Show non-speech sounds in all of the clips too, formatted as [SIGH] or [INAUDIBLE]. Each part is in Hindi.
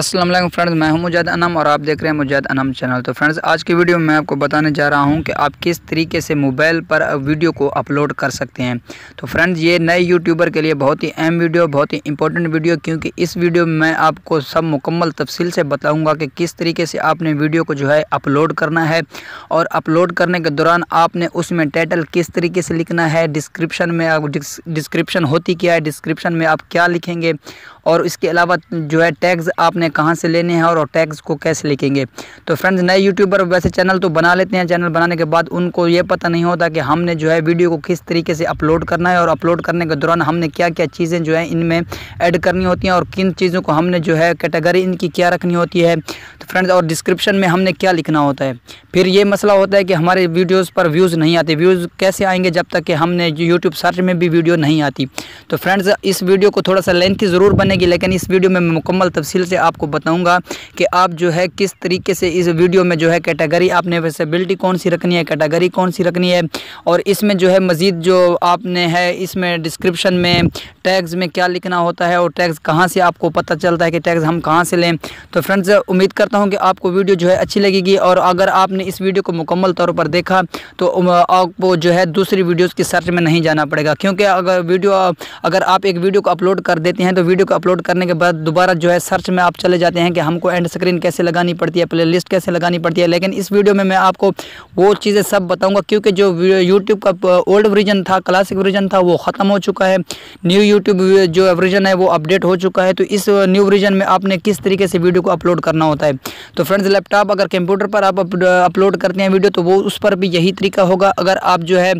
असलम फ्रेंड्स मैं हूं मुजाद अनम और आप देख रहे हैं मुजाद अनम चैनल तो फ्रेंड्स आज की वीडियो में मैं आपको बताने जा रहा हूं कि आप किस तरीके से मोबाइल पर वीडियो को अपलोड कर सकते हैं तो फ्रेंड्स ये नए यूट्यूबर के लिए बहुत ही अहम वीडियो बहुत ही इंपॉर्टेंट वीडियो क्योंकि इस वीडियो में मैं आपको सब मुकम्मल तफसील से बताऊँगा कि किस तरीके से आपने वीडियो को जो है अपलोड करना है और अपलोड करने के दौरान आपने उसमें टाइटल किस तरीके से लिखना है डिस्क्रिप्शन में डिस्क्रिप्शन होती क्या है डिस्क्रिप्शन में आप क्या लिखेंगे और इसके अलावा जो है टैग्स आपने कहाँ से लेने हैं और टैग्स को कैसे लिखेंगे तो फ्रेंड्स नए यूट्यूबर वैसे चैनल तो बना लेते हैं चैनल बनाने के बाद उनको ये पता नहीं होता कि हमने जो है वीडियो को किस तरीके से अपलोड करना है और अपलोड करने के दौरान हमने क्या क्या चीज़ें जो है इनमें ऐड करनी होती हैं और किन चीज़ों को हमने जो है कैटेगरी इनकी क्या रखनी होती है फ्रेंड्स और डिस्क्रिप्शन में हमने क्या लिखना होता है फिर ये मसला होता है कि हमारे वीडियोज़ पर व्यूज़ नहीं आते व्यूज़ कैसे आएंगे जब तक कि हमने यूट्यूब सर्च में भी वीडियो नहीं आती तो फ्रेंड्स इस वीडियो को थोड़ा सा लेंथी ज़रूर बनेगी लेकिन इस वीडियो में मैं मुकम्मल तफसील से आपको बताऊँगा कि आप जो है किस तरीके से इस वीडियो में जो है कैटेगरी आपने वेसेबिलिटी कौन सी रखनी है कैटेगरी कौन सी रखनी है और इसमें जो है मज़ीद जो आपने है इसमें डिस्क्रिप्शन में टैग्स में क्या लिखना होता है और टैग्स कहाँ से आपको पता चलता है कि टैग्स हम कहाँ से लें तो फ्रेंड्स उम्मीद करता हूँ हूँ कि आपको वीडियो जो है अच्छी लगेगी और अगर आपने इस वीडियो को मुकम्मल तौर पर देखा तो आपको जो है दूसरी वीडियोज़ की सर्च में नहीं जाना पड़ेगा क्योंकि अगर वीडियो अगर आप एक वीडियो को अपलोड कर देते हैं तो वीडियो को अपलोड करने के बाद दोबारा जो है सर्च में आप चले जाते हैं कि हमको एंड स्क्रीन कैसे लगानी पड़ती है प्ले कैसे लगानी पड़ती है लेकिन इस वीडियो में मैं आपको वो चीज़ें सब बताऊँगा क्योंकि जो यूट्यूब का ओल्ड वर्जन था क्लासिक वर्जन था वो ख़त्म हो चुका है न्यू यूट्यूब जो वर्जन है वो अपडेट हो चुका है तो इस न्यू वर्जन में आपने किस तरीके से वीडियो को अपलोड करना होता है तो फ्रेंड्स लैपटॉप अगर कंप्यूटर पर आप अपलोड करते हैं वीडियो तो वो उस पर भी यही तरीका होगा अगर आप जो है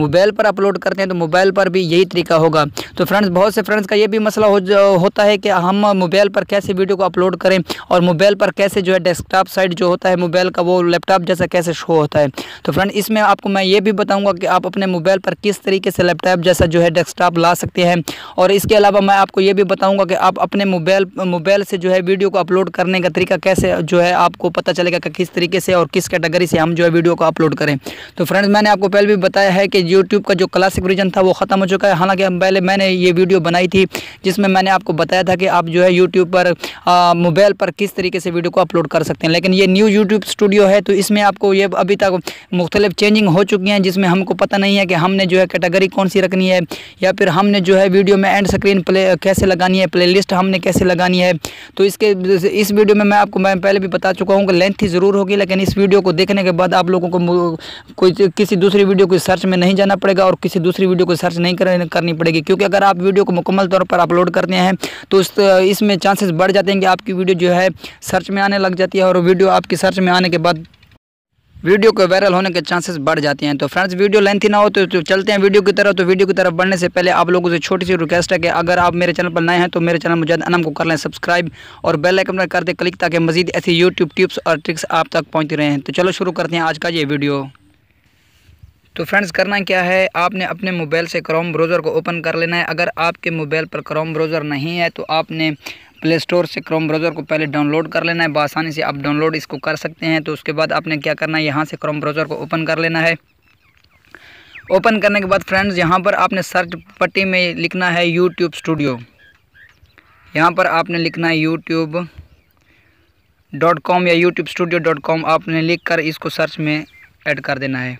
मोबाइल पर अपलोड करते हैं तो मोबाइल पर भी यही तरीका होगा तो फ्रेंड्स बहुत से फ्रेंड्स का ये भी मसला हो होता है कि हम मोबाइल पर कैसे वीडियो को अपलोड करें और मोबाइल पर कैसे जो है डेस्कटॉप साइड जो होता है मोबाइल का वो लैपटॉप जैसा कैसे शो होता है तो फ्रेंड इसमें आपको मैं ये भी बताऊँगा कि आप अपने मोबाइल पर किस तरीके से लैपटॉप जैसा जो है डेस्कटॉप ला सकते हैं और इसके अलावा मैं आपको ये भी बताऊँगा कि आप अपने मोबाइल मोबाइल से जो है वीडियो को अपलोड करने का तरीका कैसे से जो है आपको पता चलेगा कि किस तरीके से और किस कैटेगरी से हम जो है वीडियो को अपलोड करें तो फ्रेंड्स मैंने आपको पहले भी बताया है कि यूट्यूब का जो क्लासिक वर्जन था वो ख़त्म हो चुका है हालांकि पहले मैंने ये वीडियो बनाई थी जिसमें मैंने आपको बताया था कि आप जो है यूट्यूब पर मोबाइल पर किस तरीके से वीडियो को अपलोड कर सकते हैं लेकिन ये न्यू यूट्यूब स्टूडियो है तो इसमें आपको ये अभी तक मुख्तलिफ चेंजिंग हो चुकी हैं जिसमें हमको पता नहीं है कि हमने जो है कैटेगरी कौन सी रखनी है या फिर हमने जो है वीडियो में एंड स्क्रीन प्ले कैसे लगानी है प्लेलिस्ट हमने कैसे लगानी है तो इसके इस वीडियो में मैं आपको मैं मैं पहले भी बता चुका हूँ कि लेंथ ही ज़रूर होगी लेकिन इस वीडियो को देखने के बाद आप लोगों को कोई किसी दूसरी वीडियो को सर्च में नहीं जाना पड़ेगा और किसी दूसरी वीडियो को सर्च नहीं करनी पड़ेगी क्योंकि अगर आप वीडियो को मुकम्मल तौर पर अपलोड करते हैं तो इसमें चांसेस बढ़ जाते हैं कि आपकी वीडियो जो है सर्च में आने लग जाती है और वीडियो आपकी सर्च में आने के बाद वीडियो के वायरल होने के चांसेस बढ़ जाते हैं तो फ्रेंड्स वीडियो लेंथी ना हो तो, तो चलते हैं वीडियो की तरफ तो वीडियो की तरफ बढ़ने से पहले आप लोगों से छोटी सी रिक्वेस्ट है कि अगर आप मेरे चैनल पर नए हैं तो मेरे चैनल मुझे अनम को कर लें सब्सक्राइब और बेल आइकन पर कर दे क्लिक ताकि मजीद ऐसी यूट्यूब टिप्स और ट्रिक्स आप तक रहे रहें तो चलो शुरू करते हैं आज का ये वीडियो तो फ्रेंड्स करना क्या है आपने अपने मोबाइल से क्रोम ब्राउज़र को ओपन कर लेना है अगर आपके मोबाइल पर क्रोम ब्राउज़र नहीं है तो आपने प्ले स्टोर से क्रोम ब्राउज़र को पहले डाउनलोड कर लेना है बसानी से आप डाउनलोड इसको कर सकते हैं तो उसके बाद आपने क्या करना है यहाँ से क्रोम ब्राउज़र को ओपन कर लेना है ओपन करने के बाद फ्रेंड्स यहाँ पर आपने सर्च पट्टी में लिखना है यूट्यूब स्टूडियो यहाँ पर आपने लिखना है यूट्यूब डॉट कॉम या यूट्यूब स्टूडियो डॉट कॉम आपने लिख कर इसको सर्च में ऐड कर देना है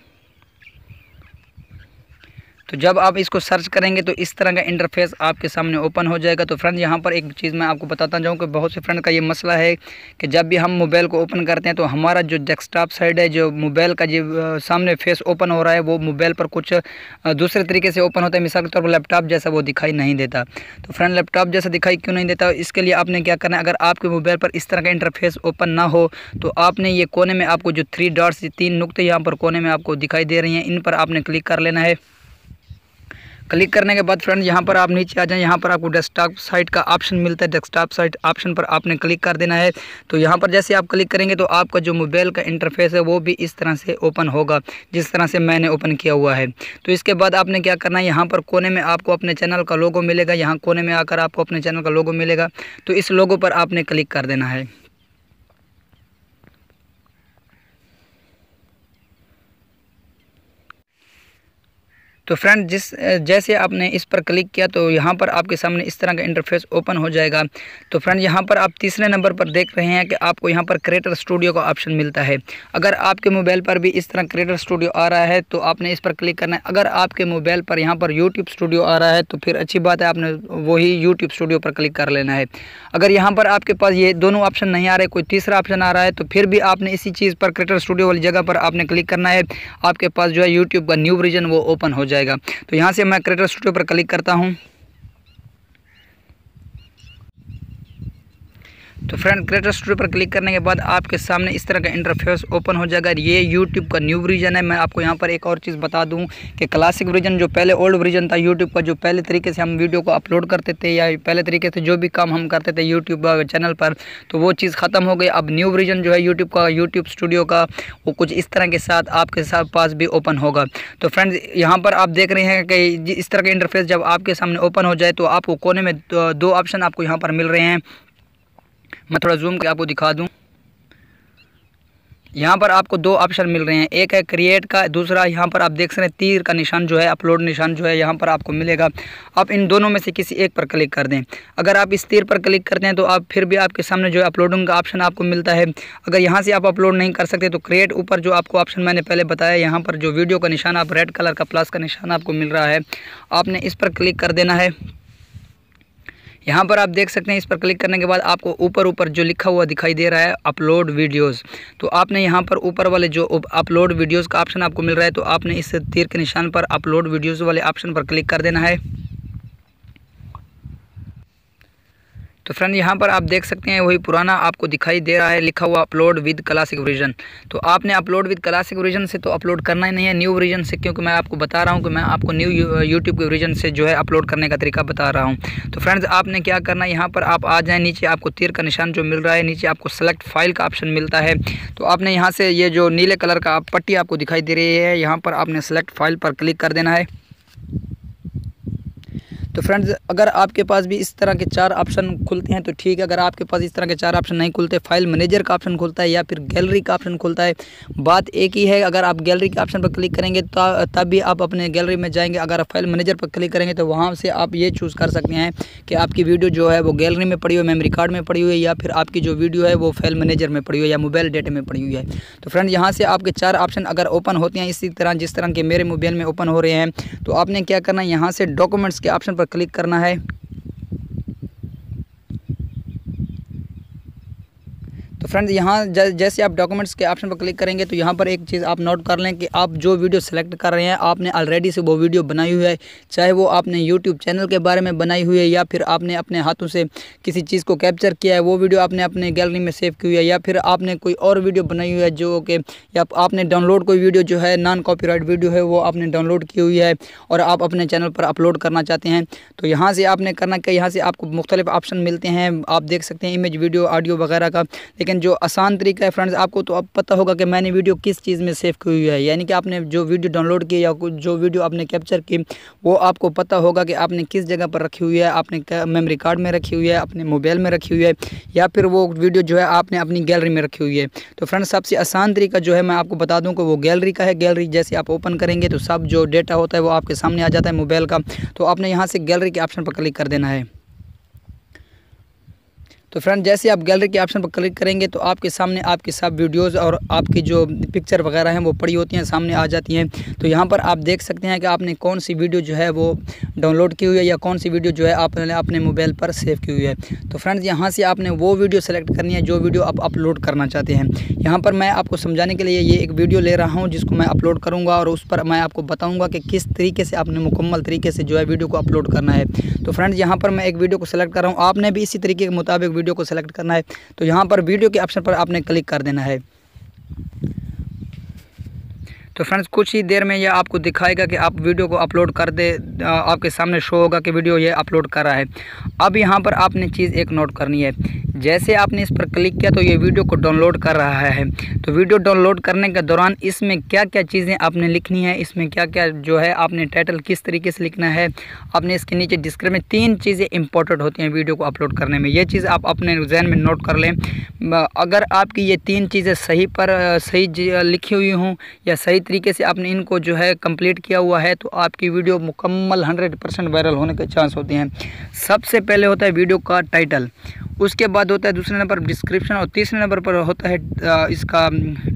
तो जब आप इसको सर्च करेंगे तो इस तरह का इंटरफेस आपके सामने ओपन हो जाएगा तो फ्रेंड यहाँ पर एक चीज़ मैं आपको बताता जाऊँ कि बहुत से फ्रेंड का ये मसला है कि जब भी हम मोबाइल को ओपन करते हैं तो हमारा जो डेस्कटॉप साइड है जो मोबाइल का जो सामने फेस ओपन हो रहा है वो मोबाइल पर कुछ दूसरे तरीके से ओपन होता है मिसाल के तौर पर लैपटॉप जैसा वो दिखाई नहीं देता तो फ्रेंड लैपटॉप जैसा दिखाई क्यों नहीं देता इसके लिए आपने क्या करना है अगर आपके मोबाइल पर इस तरह का इंटरफेस ओपन ना हो तो आपने ये कोने में आपको जो थ्री डॉट्स तीन नुकते यहाँ पर कोने में आपको दिखाई दे रही हैं इन पर आपने क्लिक कर लेना है क्लिक करने के बाद फ्रेंड यहाँ पर आप नीचे आ जाएँ यहाँ पर आपको डेस्कटॉप साइट का ऑप्शन मिलता है डेस्कटॉप साइट ऑप्शन पर आपने क्लिक कर देना है तो यहाँ पर जैसे आप क्लिक करेंगे तो आपका जो मोबाइल का इंटरफेस है वो भी इस तरह से ओपन होगा जिस तरह से मैंने ओपन किया हुआ है तो इसके बाद आपने क्या करना है यहाँ पर कोने में आपको अपने चैनल का लोगो मिलेगा यहाँ कोने में आकर आपको अपने चैनल का लोगो मिलेगा तो इस लोगो पर आपने क्लिक कर देना है तो फ्रेंड जिस जैसे आपने इस पर क्लिक किया तो यहाँ पर आपके सामने इस तरह का इंटरफेस ओपन हो जाएगा तो फ्रेंड यहाँ पर आप तीसरे नंबर पर देख रहे हैं कि आपको यहाँ पर क्रिएटर स्टूडियो का ऑप्शन मिलता है अगर आपके मोबाइल पर भी इस तरह क्रिएटर स्टूडियो आ रहा है तो आपने इस पर क्लिक करना है अगर आपके मोबाइल पर यहाँ पर यूट्यूब स्टूडियो आ रहा है तो फिर अच्छी बात है आपने वही यूट्यूब स्टूडियो पर क्लिक कर लेना है अगर यहाँ पर आपके पास ये दोनों ऑप्शन नहीं आ रहे कोई तीसरा ऑप्शन आ रहा है तो फिर भी आपने इसी चीज़ पर क्रिएटर स्टूडियो वाली जगह पर आपने क्लिक करना है आपके पास जो है यूट्यूब का न्यू वर्जन वो ओपन हो जाए जाएगा तो यहाँ से मैं क्रेटर स्टूडियो पर क्लिक करता हूँ तो फ्रेंड क्रिएटर स्टूडियो पर क्लिक करने के बाद आपके सामने इस तरह का इंटरफेस ओपन हो जाएगा ये यूट्यूब का न्यू वर्जन है मैं आपको यहाँ पर एक और चीज़ बता दूँ कि क्लासिक वर्जन जो पहले ओल्ड वर्जन था यूट्यूब का जो पहले तरीके से हम वीडियो को अपलोड करते थे या पहले तरीके से जो भी काम हम करते थे यूट्यूब चैनल पर तो वो चीज़ ख़त्म हो गई अब न्यू वर्जन जो है यूट्यूब का यूट्यूब स्टूडियो का वो कुछ इस तरह के साथ आपके साथ पास भी ओपन होगा तो फ्रेंड्स यहाँ पर आप देख रहे हैं कि इस तरह का इंटरफेस जब आपके सामने ओपन हो जाए तो आपको कोने में दो ऑप्शन आपको यहाँ पर मिल रहे हैं मैं थोड़ा जूम के आपको दिखा दूँ यहाँ पर आपको दो ऑप्शन मिल रहे हैं एक है क्रिएट का दूसरा यहाँ पर आप देख सकते हैं तीर का निशान जो है अपलोड निशान जो है यहाँ पर आपको मिलेगा आप इन दोनों में से किसी एक पर क्लिक कर दें अगर आप इस तीर पर क्लिक करते हैं तो आप फिर भी आपके सामने जो है अपलोडिंग का ऑप्शन आपको मिलता है अगर यहाँ से आप अपलोड नहीं कर सकते तो क्रिएट ऊपर जो आपको ऑप्शन मैंने पहले बताया यहाँ पर जो वीडियो का निशान आप रेड कलर का प्लस का निशान आपको मिल रहा है आपने इस पर क्लिक कर देना है यहाँ पर आप देख सकते हैं इस पर क्लिक करने के बाद आपको ऊपर ऊपर जो लिखा हुआ दिखाई दे रहा है अपलोड वीडियोस तो आपने यहाँ पर ऊपर वाले जो अपलोड वीडियोस का ऑप्शन आपको मिल रहा है तो आपने इस तीर के निशान पर अपलोड वीडियोस वाले ऑप्शन पर क्लिक कर देना है तो फ्रेंड यहाँ पर आप देख सकते हैं वही पुराना आपको दिखाई दे रहा है लिखा हुआ अपलोड विद क्लासिक वर्जन तो आपने अपलोड विद क्लासिक वर्जन से तो अपलोड करना ही नहीं है न्यू वर्जन से क्योंकि मैं आपको बता रहा हूँ कि मैं आपको न्यू यूट्यूब uh, के वर्जन से जो है अपलोड करने का तरीका बता रहा हूँ तो फ्रेंड्स आपने क्या करना है यहाँ पर आप आ जाएँ नीचे आपको तीर का निशान जो मिल रहा है नीचे आपको सेलेक्ट फाइल का ऑप्शन मिलता है तो आपने यहाँ से ये जो नीले कलर का पट्टी आपको दिखाई दे रही है यहाँ पर आपने सेलेक्ट फाइल पर क्लिक कर देना है तो फ्रेंड्स अगर आपके पास भी इस तरह के चार ऑप्शन खुलते हैं तो ठीक है अगर आपके पास इस तरह के चार ऑप्शन नहीं खुलते फाइल मैनेजर का ऑप्शन खुलता है या फिर गैलरी का ऑप्शन खुलता है बात एक ही है अगर आप गैलरी के ऑप्शन पर क्लिक करेंगे तो तब भी आप अपने गैलरी में जाएंगे अगर फाइल मैनेजर पर क्लिक करेंगे तो वहाँ से आप ये चूज़ कर सकते हैं कि आपकी वीडियो जो है वो गैलरी में पड़ी हुई मेमरी कार्ड में पड़ी हुई है या फिर आपकी जो वीडियो है वो फाइल मैनेजर में पड़ी हुई है या मोबाइल डेटा में पड़ी हुई है तो फ्रेंड यहाँ से आपके चार ऑप्शन अगर ओपन होते हैं इसी तरह जिस तरह के मेरे मोबाइल में ओपन हो रहे हैं तो आपने क्या करना है यहाँ से डॉक्यूमेंट्स के ऑप्शन पर पर क्लिक करना है तो फ्रेंड्स यहाँ जैसे आप डॉक्यूमेंट्स के ऑप्शन पर क्लिक करेंगे तो यहाँ पर एक चीज़ आप नोट कर लें कि आप जो वीडियो सेलेक्ट कर रहे हैं आपने ऑलरेडी से वो वीडियो बनाई हुई है चाहे वो आपने यूट्यूब चैनल के बारे में बनाई हुई है या फिर आपने अपने हाथों से किसी चीज़ को कैप्चर किया है वो वीडियो आपने अपने गैलरी में सेव की हुई है या फिर आपने कोई और वीडियो बनाई हुई है जो कि या आपने डाउनलोड कोई वीडियो जो है नॉन कॉपी वीडियो है वो आपने डाउनलोड की हुई है और आप अपने चैनल पर अपलोड करना चाहते हैं तो यहाँ से आपने करना क्या यहाँ से आपको मुख्तलिफ ऑप्शन मिलते हैं आप देख सकते हैं इमेज वीडियो ऑडियो वगैरह का लेकिन लेकिन जो आसान तरीका है फ्रेंड्स आपको तो अब पता होगा कि मैंने वीडियो किस चीज़ में सेव की हुई है यानी कि आपने जो वीडियो डाउनलोड की या जो वीडियो आपने कैप्चर की वो आपको पता होगा कि आपने किस जगह पर रखी हुई है आपने मेमोरी कार्ड में रखी हुई है अपने मोबाइल में रखी हुई है या फिर वो वीडियो जो है आपने अपनी गैलरी में रखी हुई है तो फ्रेंड्स सबसे आसान तरीका जो है मैं आपको बता दूँ कि वो गैलरी का है गैलरी जैसे आप ओपन करेंगे तो सब जो डेटा होता है वो आपके सामने आ जाता है मोबाइल का तो आपने यहाँ से गैलरी के ऑप्शन पर क्लिक कर देना है तो फ्रेंड जैसे आप गैलरी के ऑप्शन पर क्लिक करेंगे तो आपके सामने आपके सब वीडियोज़ और आपकी जो पिक्चर वगैरह हैं वो पड़ी होती हैं सामने आ जाती हैं तो यहाँ पर आप देख सकते हैं कि आपने कौन सी वीडियो जो है वो डाउनलोड की हुई है या कौन सी वीडियो जो है आपने अपने मोबाइल पर सेव की हुई है तो फ्रेंड्स यहाँ से आपने वो वीडियो सेलेक्ट करनी है जो वीडियो आप अपलोड करना चाहते हैं यहाँ पर मैं आपको समझाने के लिए ये एक वीडियो ले रहा हूँ जिसको मैं अपलोड करूँगा और उस पर मैं आपको बताऊँगा कि किस तरीके से आपने मुकम्मल तरीके से जो है वीडियो को अपलोड करना है तो फ्रेंड्स यहाँ पर मैं एक वीडियो को सेलेक्ट कर रहा हूँ आपने भी इसी तरीके के मुताबिक वीडियो को सेलेक्ट करना है तो यहाँ पर वीडियो के ऑप्शन पर आपने क्लिक कर देना है तो फ्रेंड्स कुछ ही देर में यह आपको दिखाएगा कि आप वीडियो को अपलोड कर दे आपके सामने शो होगा कि वीडियो ये अपलोड कर रहा है अब यहाँ पर आपने चीज़ एक नोट करनी है जैसे आपने इस पर क्लिक किया तो ये वीडियो को डाउनलोड कर रहा है तो वीडियो डाउनलोड करने के दौरान इसमें क्या क्या चीज़ें आपने लिखनी है इसमें क्या क्या जो है आपने टाइटल किस तरीके से लिखना है आपने इसके नीचे डिस्क्रिप में तीन चीज़ें इंपॉर्टेंट होती हैं वीडियो को अपलोड करने में ये चीज़ आप अपने जहन में नोट कर लें अगर आपकी ये तीन चीज़ें सही पर सही लिखी हुई हों या सही तरीके से आपने इनको जो है कंप्लीट किया हुआ है तो आपकी वीडियो मुकम्मल हंड्रेड परसेंट वायरल होने के चांस होते हैं सबसे पहले होता है वीडियो का टाइटल उसके बाद होता है दूसरे नंबर डिस्क्रिप्शन और तीसरे नंबर पर होता है इसका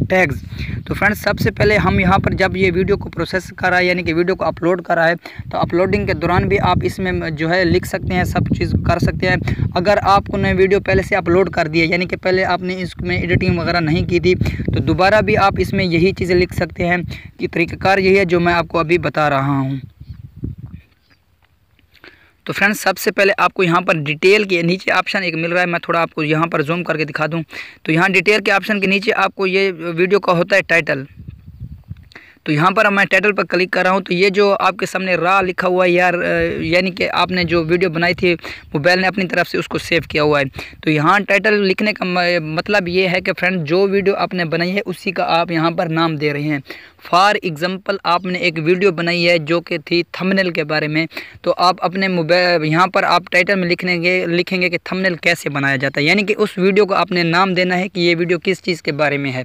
टैग्स तो फ्रेंड्स सबसे पहले हम यहाँ पर जब ये वीडियो को प्रोसेस करा है यानी कि वीडियो को अपलोड करा है तो अपलोडिंग के दौरान भी आप इसमें जो है लिख सकते हैं सब चीज़ कर सकते हैं अगर आपने वीडियो पहले से अपलोड कर दिया यानी कि पहले आपने इसमें एडिटिंग वगैरह नहीं की थी तो दोबारा भी आप इसमें यही चीज़ें लिख सकते हैं कि तरीक़ाकार यही है जो मैं आपको अभी बता रहा हूँ तो फ्रेंड्स सबसे पहले आपको यहाँ पर डिटेल के नीचे ऑप्शन एक मिल रहा है मैं थोड़ा आपको यहाँ पर जूम करके दिखा दूँ तो यहाँ डिटेल के ऑप्शन के नीचे आपको ये वीडियो का होता है टाइटल तो यहाँ पर मैं टाइटल पर क्लिक कर रहा हूँ तो ये जो आपके सामने रा लिखा हुआ है यार यानी कि आपने जो वीडियो बनाई थी मोबाइल ने अपनी तरफ से उसको सेव किया हुआ है तो यहाँ टाइटल लिखने का मतलब ये है कि फ्रेंड जो वीडियो आपने बनाई है उसी का आप यहाँ पर नाम दे रहे हैं फॉर एग्ज़ाम्पल आपने एक वीडियो बनाई है जो कि थी थंबनेल के बारे में तो आप अपने मोबाइल यहाँ पर आप टाइटल में लिखेंगे लिखेंगे कि थंबनेल कैसे बनाया जाता है यानी कि उस वीडियो को आपने नाम देना है कि ये वीडियो किस चीज़ के बारे में है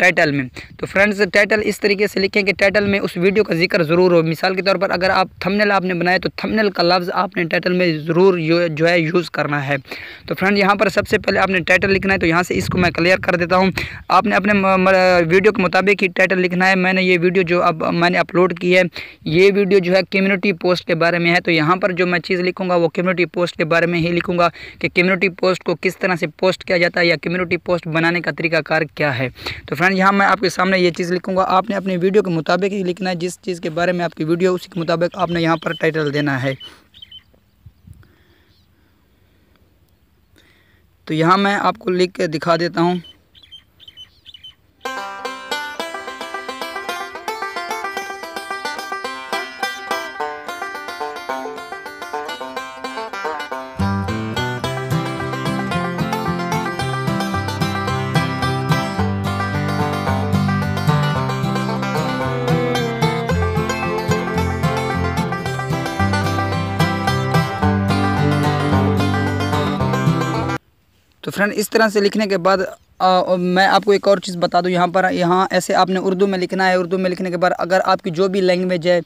टाइटल में तो फ्रेंड्स टाइटल इस तरीके से लिखें कि टाइटल में उस वीडियो का जिक्र ज़रूर हो मिसाल के तौर पर अगर आप थंबनेल आपने बनाया तो थंबनेल का लफ्ज़ आपने टाइटल में ज़रूर जो है यूज़ करना है तो फ्रेंड यहाँ पर सबसे पहले आपने टाइटल लिखना है तो यहाँ से इसको मैं क्लियर कर देता हूँ आपने अपने वीडियो के मुताबिक ही टाइटल लिखना है मैं मैंने ये वीडियो जो अब मैंने अपलोड की है ये वीडियो जो है कम्युनिटी पोस्ट के बारे में है तो यहाँ पर जो मैं चीज़ लिखूँगा वो कम्युनिटी पोस्ट के बारे में ही लिखूँगा कि कम्युनिटी पोस्ट को किस तरह से पोस्ट किया जाता है या कम्युनिटी पोस्ट बनाने का तरीकाकार क्या है तो फ्रेंड यहाँ मैं आपके सामने ये चीज़ लिखूँगा आपने अपने वीडियो के मुताबिक ही लिखना है जिस चीज़ के बारे में आपकी वीडियो उसी के मुताबिक आपने यहाँ पर टाइटल देना है तो यहाँ मैं आपको लिख के दिखा देता हूँ तो फ्रेंड इस तरह से लिखने के बाद आ, मैं आपको एक और चीज़ बता दूँ यहाँ पर यहाँ ऐसे आपने उर्दू में लिखना है उर्दू में लिखने के बाद अगर आपकी जो भी लैंग्वेज है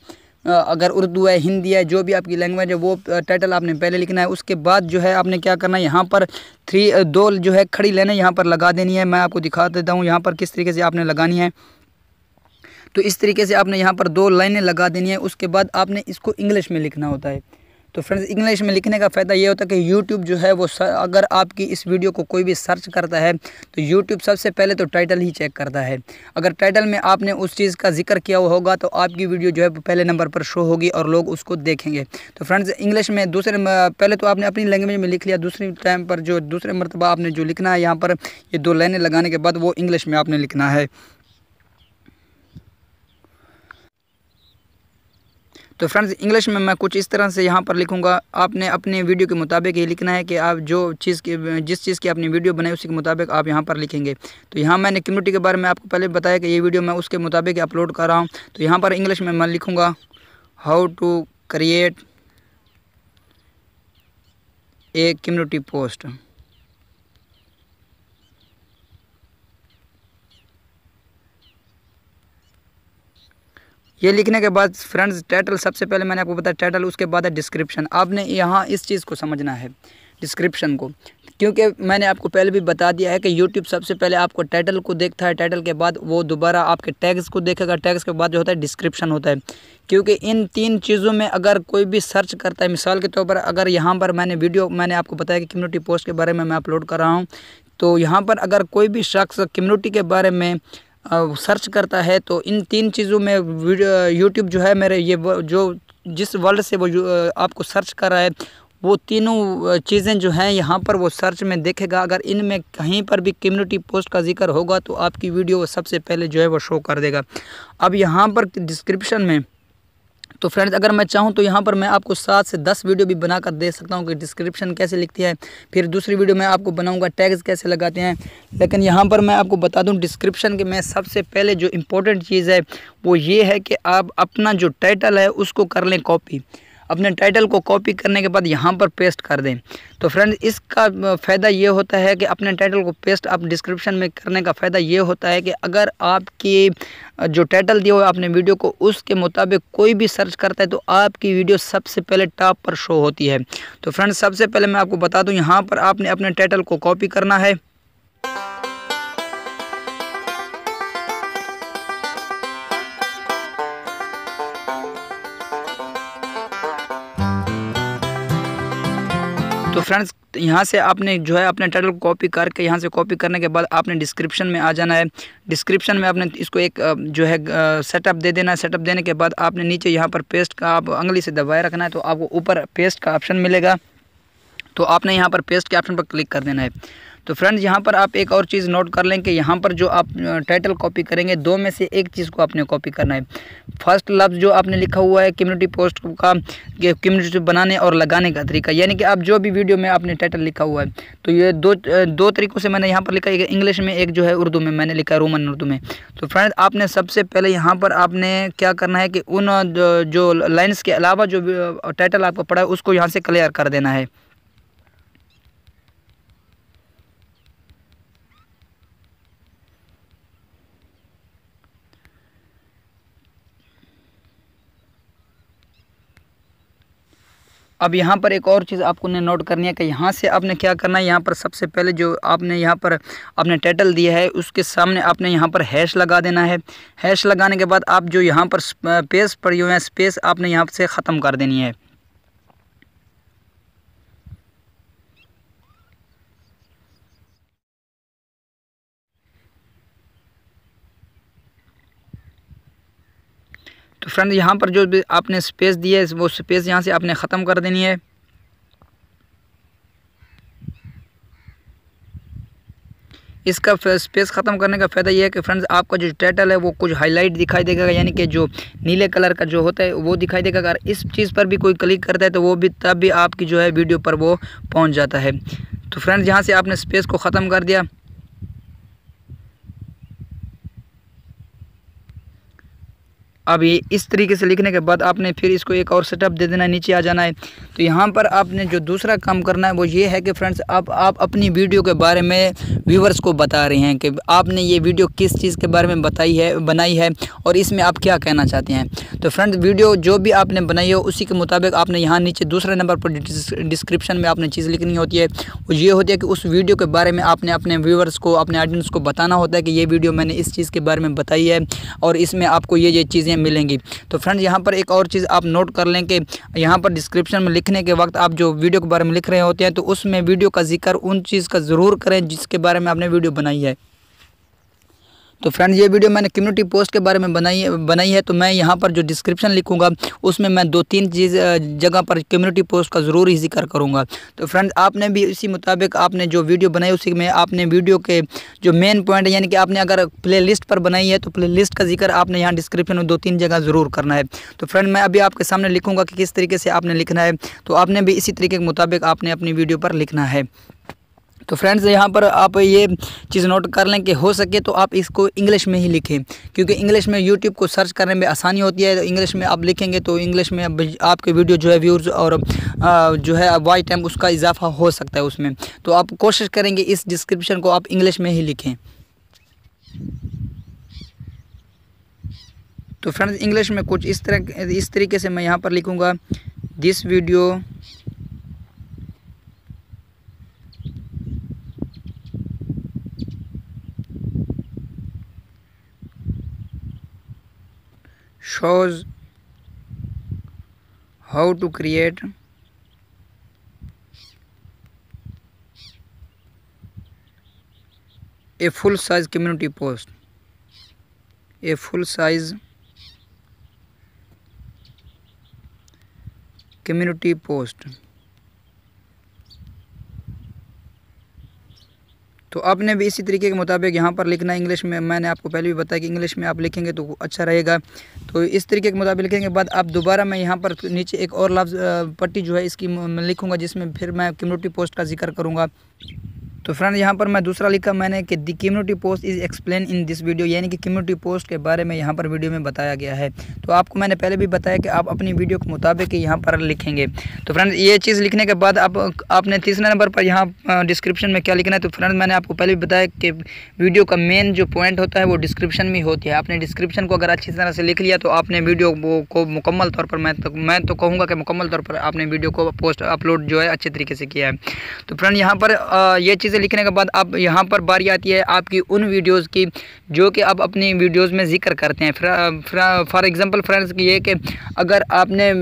अगर उर्दू है हिंदी है जो भी आपकी लैंग्वेज है वो टाइटल आपने पहले लिखना है उसके बाद जो है आपने क्या करना है यहाँ पर थ्री दो जो है खड़ी लेने यहाँ पर लगा देनी है मैं आपको दिखा देता हूँ यहाँ पर किस तरीके से आपने लगानी है तो इस तरीके से आपने यहाँ पर दो लाइनें लगा देनी है उसके बाद आपने इसको इंग्लिश में लिखना होता है तो फ्रेंड्स इंग्लिश में लिखने का फ़ायदा ये होता है कि यूट्यूब जो है वो अगर आपकी इस वीडियो को कोई भी सर्च करता है तो यूट्यूब सबसे पहले तो टाइटल ही चेक करता है अगर टाइटल में आपने उस चीज़ का जिक्र किया हुआ होगा तो आपकी वीडियो जो है पहले नंबर पर शो होगी और लोग उसको देखेंगे तो फ्रेंड्स इंग्लिश में दूसरे पहले तो आपने अपनी लैंग्वेज में लिख लिया दूसरी टाइम पर जो दूसरे मरतबा आपने जो लिखना है यहाँ पर ये दो लाइनें लगाने के बाद वो इंग्लिश में आपने लिखना है तो फ्रेंड्स इंग्लिश में मैं कुछ इस तरह से यहाँ पर लिखूँगा आपने अपने वीडियो के मुताबिक ये लिखना है कि आप जो चीज़ की जिस चीज़ की आपने वीडियो बनाई उसी के मुताबिक आप यहाँ पर लिखेंगे तो यहाँ मैंने कम्युनिटी के बारे में आपको पहले बताया कि ये वीडियो मैं उसके मुताबिक अपलोड कर रहा हूँ तो यहाँ पर इंग्लिश में मैं लिखूँगा how to create a community post ये लिखने के बाद फ्रेंड्स टाइटल सबसे पहले मैंने आपको बताया टाइटल उसके बाद है डिस्क्रिप्शन आपने यहाँ इस चीज़ को समझना है डिस्क्रिप्शन को क्योंकि मैंने आपको पहले भी बता दिया है कि यूट्यूब सबसे पहले आपको टाइटल को देखता है टाइटल के बाद वो दोबारा आपके टैग्स को देखेगा टैग्स के बाद जो होता है डिस्क्रिप्शन होता है क्योंकि इन तीन चीज़ों में अगर कोई भी सर्च करता है मिसाल के तौर पर अगर यहाँ पर मैंने वीडियो मैंने आपको बताया कि कम्युनिटी पोस्ट के बारे में मैं अपलोड कर रहा हूँ तो यहाँ पर अगर कोई भी शख्स कम्युनिटी के बारे में सर्च करता है तो इन तीन चीज़ों में यूट्यूब जो है मेरे ये जो जिस वर्ल्ड से वो आपको सर्च कर रहा है वो तीनों चीज़ें जो हैं यहाँ पर वो सर्च में देखेगा अगर इनमें कहीं पर भी कम्युनिटी पोस्ट का जिक्र होगा तो आपकी वीडियो सबसे पहले जो है वो शो कर देगा अब यहाँ पर डिस्क्रिप्शन में तो फ्रेंड्स अगर मैं चाहूँ तो यहाँ पर मैं आपको सात से दस वीडियो भी बनाकर दे सकता हूँ कि डिस्क्रिप्शन कैसे लिखती है फिर दूसरी वीडियो मैं आपको बनाऊँगा टैग्स कैसे लगाते हैं लेकिन यहाँ पर मैं आपको बता दूँ डिस्क्रिप्शन के में सबसे पहले जो इम्पोर्टेंट चीज़ है वो ये है कि आप अपना जो टाइटल है उसको कर लें कॉपी अपने टाइटल को कॉपी करने के बाद यहाँ पर पेस्ट कर दें तो फ्रेंड्स इसका फ़ायदा ये होता है कि अपने टाइटल को पेस्ट आप डिस्क्रिप्शन में करने का फ़ायदा ये होता है कि अगर आपकी जो टाइटल दिया हुआ आपने वीडियो को उसके मुताबिक कोई भी सर्च करता है तो आपकी वीडियो सबसे पहले टॉप पर शो होती है तो फ्रेंड्स सबसे पहले मैं आपको बता दूँ यहाँ पर आपने अपने टाइटल को कॉपी करना है फ्रेंड्स यहाँ से आपने जो है अपने टाइटल को कॉपी करके यहाँ से कॉपी करने के बाद आपने डिस्क्रिप्शन में आ जाना है डिस्क्रिप्शन में आपने इसको एक जो है सेटअप दे देना है सेटअप देने के बाद आपने नीचे यहाँ पर पेस्ट का आप अंगली से दबाए रखना है तो आपको ऊपर पेस्ट का ऑप्शन मिलेगा तो आपने यहाँ पर पेस्ट के ऑप्शन पर क्लिक कर देना है तो फ्रेंड्स यहाँ पर आप एक और चीज़ नोट कर लें कि यहाँ पर जो आप टाइटल कॉपी करेंगे दो में से एक चीज़ को आपने कॉपी करना है फर्स्ट लफ्ज़ जो आपने लिखा हुआ है कम्युनिटी पोस्ट का कम्युनिटी बनाने और लगाने का तरीका यानी कि आप जो भी वीडियो में आपने टाइटल लिखा हुआ है तो ये दो दो तरीक़ों से मैंने यहाँ पर लिखा एक इंग्लिश में एक जो है उर्दू में मैंने लिखा है रोमन उर्दू में तो फ्रेंड्स आपने सबसे पहले यहाँ पर आपने क्या करना है कि उन जो लाइन्स के अलावा जो टाइटल आपको पढ़ा है उसको यहाँ से क्लियर कर देना है अब यहाँ पर एक और चीज़ आपको ने नोट करनी है कि यहाँ से आपने क्या करना है यहाँ पर सबसे पहले जो आपने यहाँ पर आपने टाइटल दिया है उसके सामने आपने यहाँ पर हैश लगा देना है हैश लगाने के बाद आप जो यहाँ पर स्पेस पड़ी हुए हैं स्पेस आपने यहाँ से ख़त्म कर देनी है तो फ्रेंड यहाँ पर जो आपने स्पेस दी है वो स्पेस यहाँ से आपने ख़त्म कर देनी है इसका स्पेस ख़त्म करने का फ़ायदा यह है कि फ्रेंड्स आपका जो टाइटल है वो कुछ हाईलाइट दिखाई देगा यानी कि जो नीले कलर का जो होता है वो दिखाई देगा अगर इस चीज़ पर भी कोई क्लिक करता है तो वो भी तब भी आपकी जो है वीडियो पर वो पहुँच जाता है तो फ्रेंड्स यहाँ से आपने स्पेस को ख़त्म कर दिया अब ये इस तरीके से लिखने के बाद आपने फिर इसको एक और सेटअप दे देना नीचे आ जाना है तो यहाँ पर आपने जो दूसरा काम करना है वो ये है कि फ्रेंड्स आप आप अपनी वीडियो के बारे में व्यूवर्स को बता रहे हैं कि आपने ये वीडियो किस चीज़ के बारे में बताई है बनाई है और इसमें आप क्या कहना चाहते हैं तो फ्रेंड्स वीडियो जो भी आपने बनाई हो उसी के मुताबिक आपने यहाँ नीचे दूसरे नंबर पर डिस्क्रिप्शन में आपने चीज़ लिखनी होती है वो ये होती है कि उस वीडियो के बारे में आपने अपने व्यूवर्स को अपने ऑडियंस को बताना होता है कि ये वीडियो मैंने इस चीज़ के बारे में बताई है और इसमें आपको ये ये चीज़ें चीज़ें मिलेंगी तो फ्रेंड्स यहाँ पर एक और चीज़ आप नोट कर लें कि यहाँ पर डिस्क्रिप्शन में लिखने के वक्त आप जो वीडियो के बारे में लिख रहे होते हैं तो उसमें वीडियो का जिक्र उन चीज़ का ज़रूर करें जिसके बारे में आपने वीडियो बनाई है तो फ्रेंड्स ये वीडियो मैंने कम्युनिटी पोस्ट के बारे में बनाई बनाई है तो मैं यहाँ पर जो डिस्क्रिप्शन लिखूँगा उसमें मैं दो तीन चीज़ जगह पर कम्युनिटी पोस्ट का ज़रूर ही जिक्र करूँगा तो फ्रेंड आपने भी इसी मुताबिक आपने जो वीडियो बनाई उसी में आपने वीडियो के जो मेन पॉइंट यानी कि आपने अगर प्ले पर बनाई है तो प्ले का जिक्र आपने यहाँ डिस्क्रिप्शन में दो तीन जगह ज़रूर करना है तो फ्रेंड मैं अभी आपके सामने लिखूँगा कि किस तरीके से आपने लिखना है तो आपने भी इसी तरीके के मुताबिक आपने अपनी वीडियो पर लिखना है तो फ्रेंड्स यहाँ पर आप ये चीज़ नोट कर लें कि हो सके तो आप इसको इंग्लिश में ही लिखें क्योंकि इंग्लिश में यूट्यूब को सर्च करने में आसानी होती है तो इंग्लिश में आप लिखेंगे तो इंग्लिश में आपके वीडियो जो है व्यूज़ और जो है वाइट टाइम उसका इजाफा हो सकता है उसमें तो आप कोशिश करेंगे इस डिस्क्रिप्शन को आप इंग्लिश में ही लिखें तो फ्रेंड्स इंग्लिश में कुछ इस तरह इस तरीके से मैं यहाँ पर लिखूँगा this video shows how to create a full size community post a full size community post तो आपने भी इसी तरीके के मुताबिक यहाँ पर लिखना इंग्लिश में मैंने आपको पहले भी बताया कि इंग्लिश में आप लिखेंगे तो अच्छा रहेगा तो इस तरीके के मुताबिक लिखने के बाद आप दोबारा मैं यहाँ पर नीचे एक और लफ्ज़ पट्टी जो है इसकी लिखूँगा जिसमें फिर मैं कम्यूनिटी पोस्ट का जिक्र करूँगा तो फ्रेंड यहाँ पर मैं दूसरा लिखा मैंने कि the community post is explain in this video यानी कि कम्युनिटी पोस्ट के बारे में यहाँ पर वीडियो में बताया गया है तो आपको मैंने पहले भी बताया कि आप अपनी वीडियो के मुताबिक यहाँ पर लिखेंगे तो फ्रेंड ये चीज़ लिखने के बाद आप आपने तीसरे नंबर पर यहाँ डिस्क्रिप्शन में क्या लिखना है तो फ्रेंड मैंने आपको पहले भी बताया कि वीडियो का मेन जो पॉइंट होता है वो डिस्क्रिप्शन में होती है आपने डिस्क्रिप्शन को अगर अच्छी तरह से लिख लिया तो आपने वीडियो को मुकम्मल तौर पर मैं तो मैं तो कहूँगा कि मुकम्मल तौर पर आपने वीडियो को पोस्ट अपलोड जो है अच्छे तरीके से किया है तो फ्रेंड यहाँ पर ये चीज़ चीज़ें लिखने के बाद अब यहाँ पर बारी आती है आपकी उन वीडियोज़ की जो कि आप अपनी वीडियोज़ में जिक्र करते हैं फॉर एग्ज़ाम्पल फ्रेंड्स ये कि अगर आपने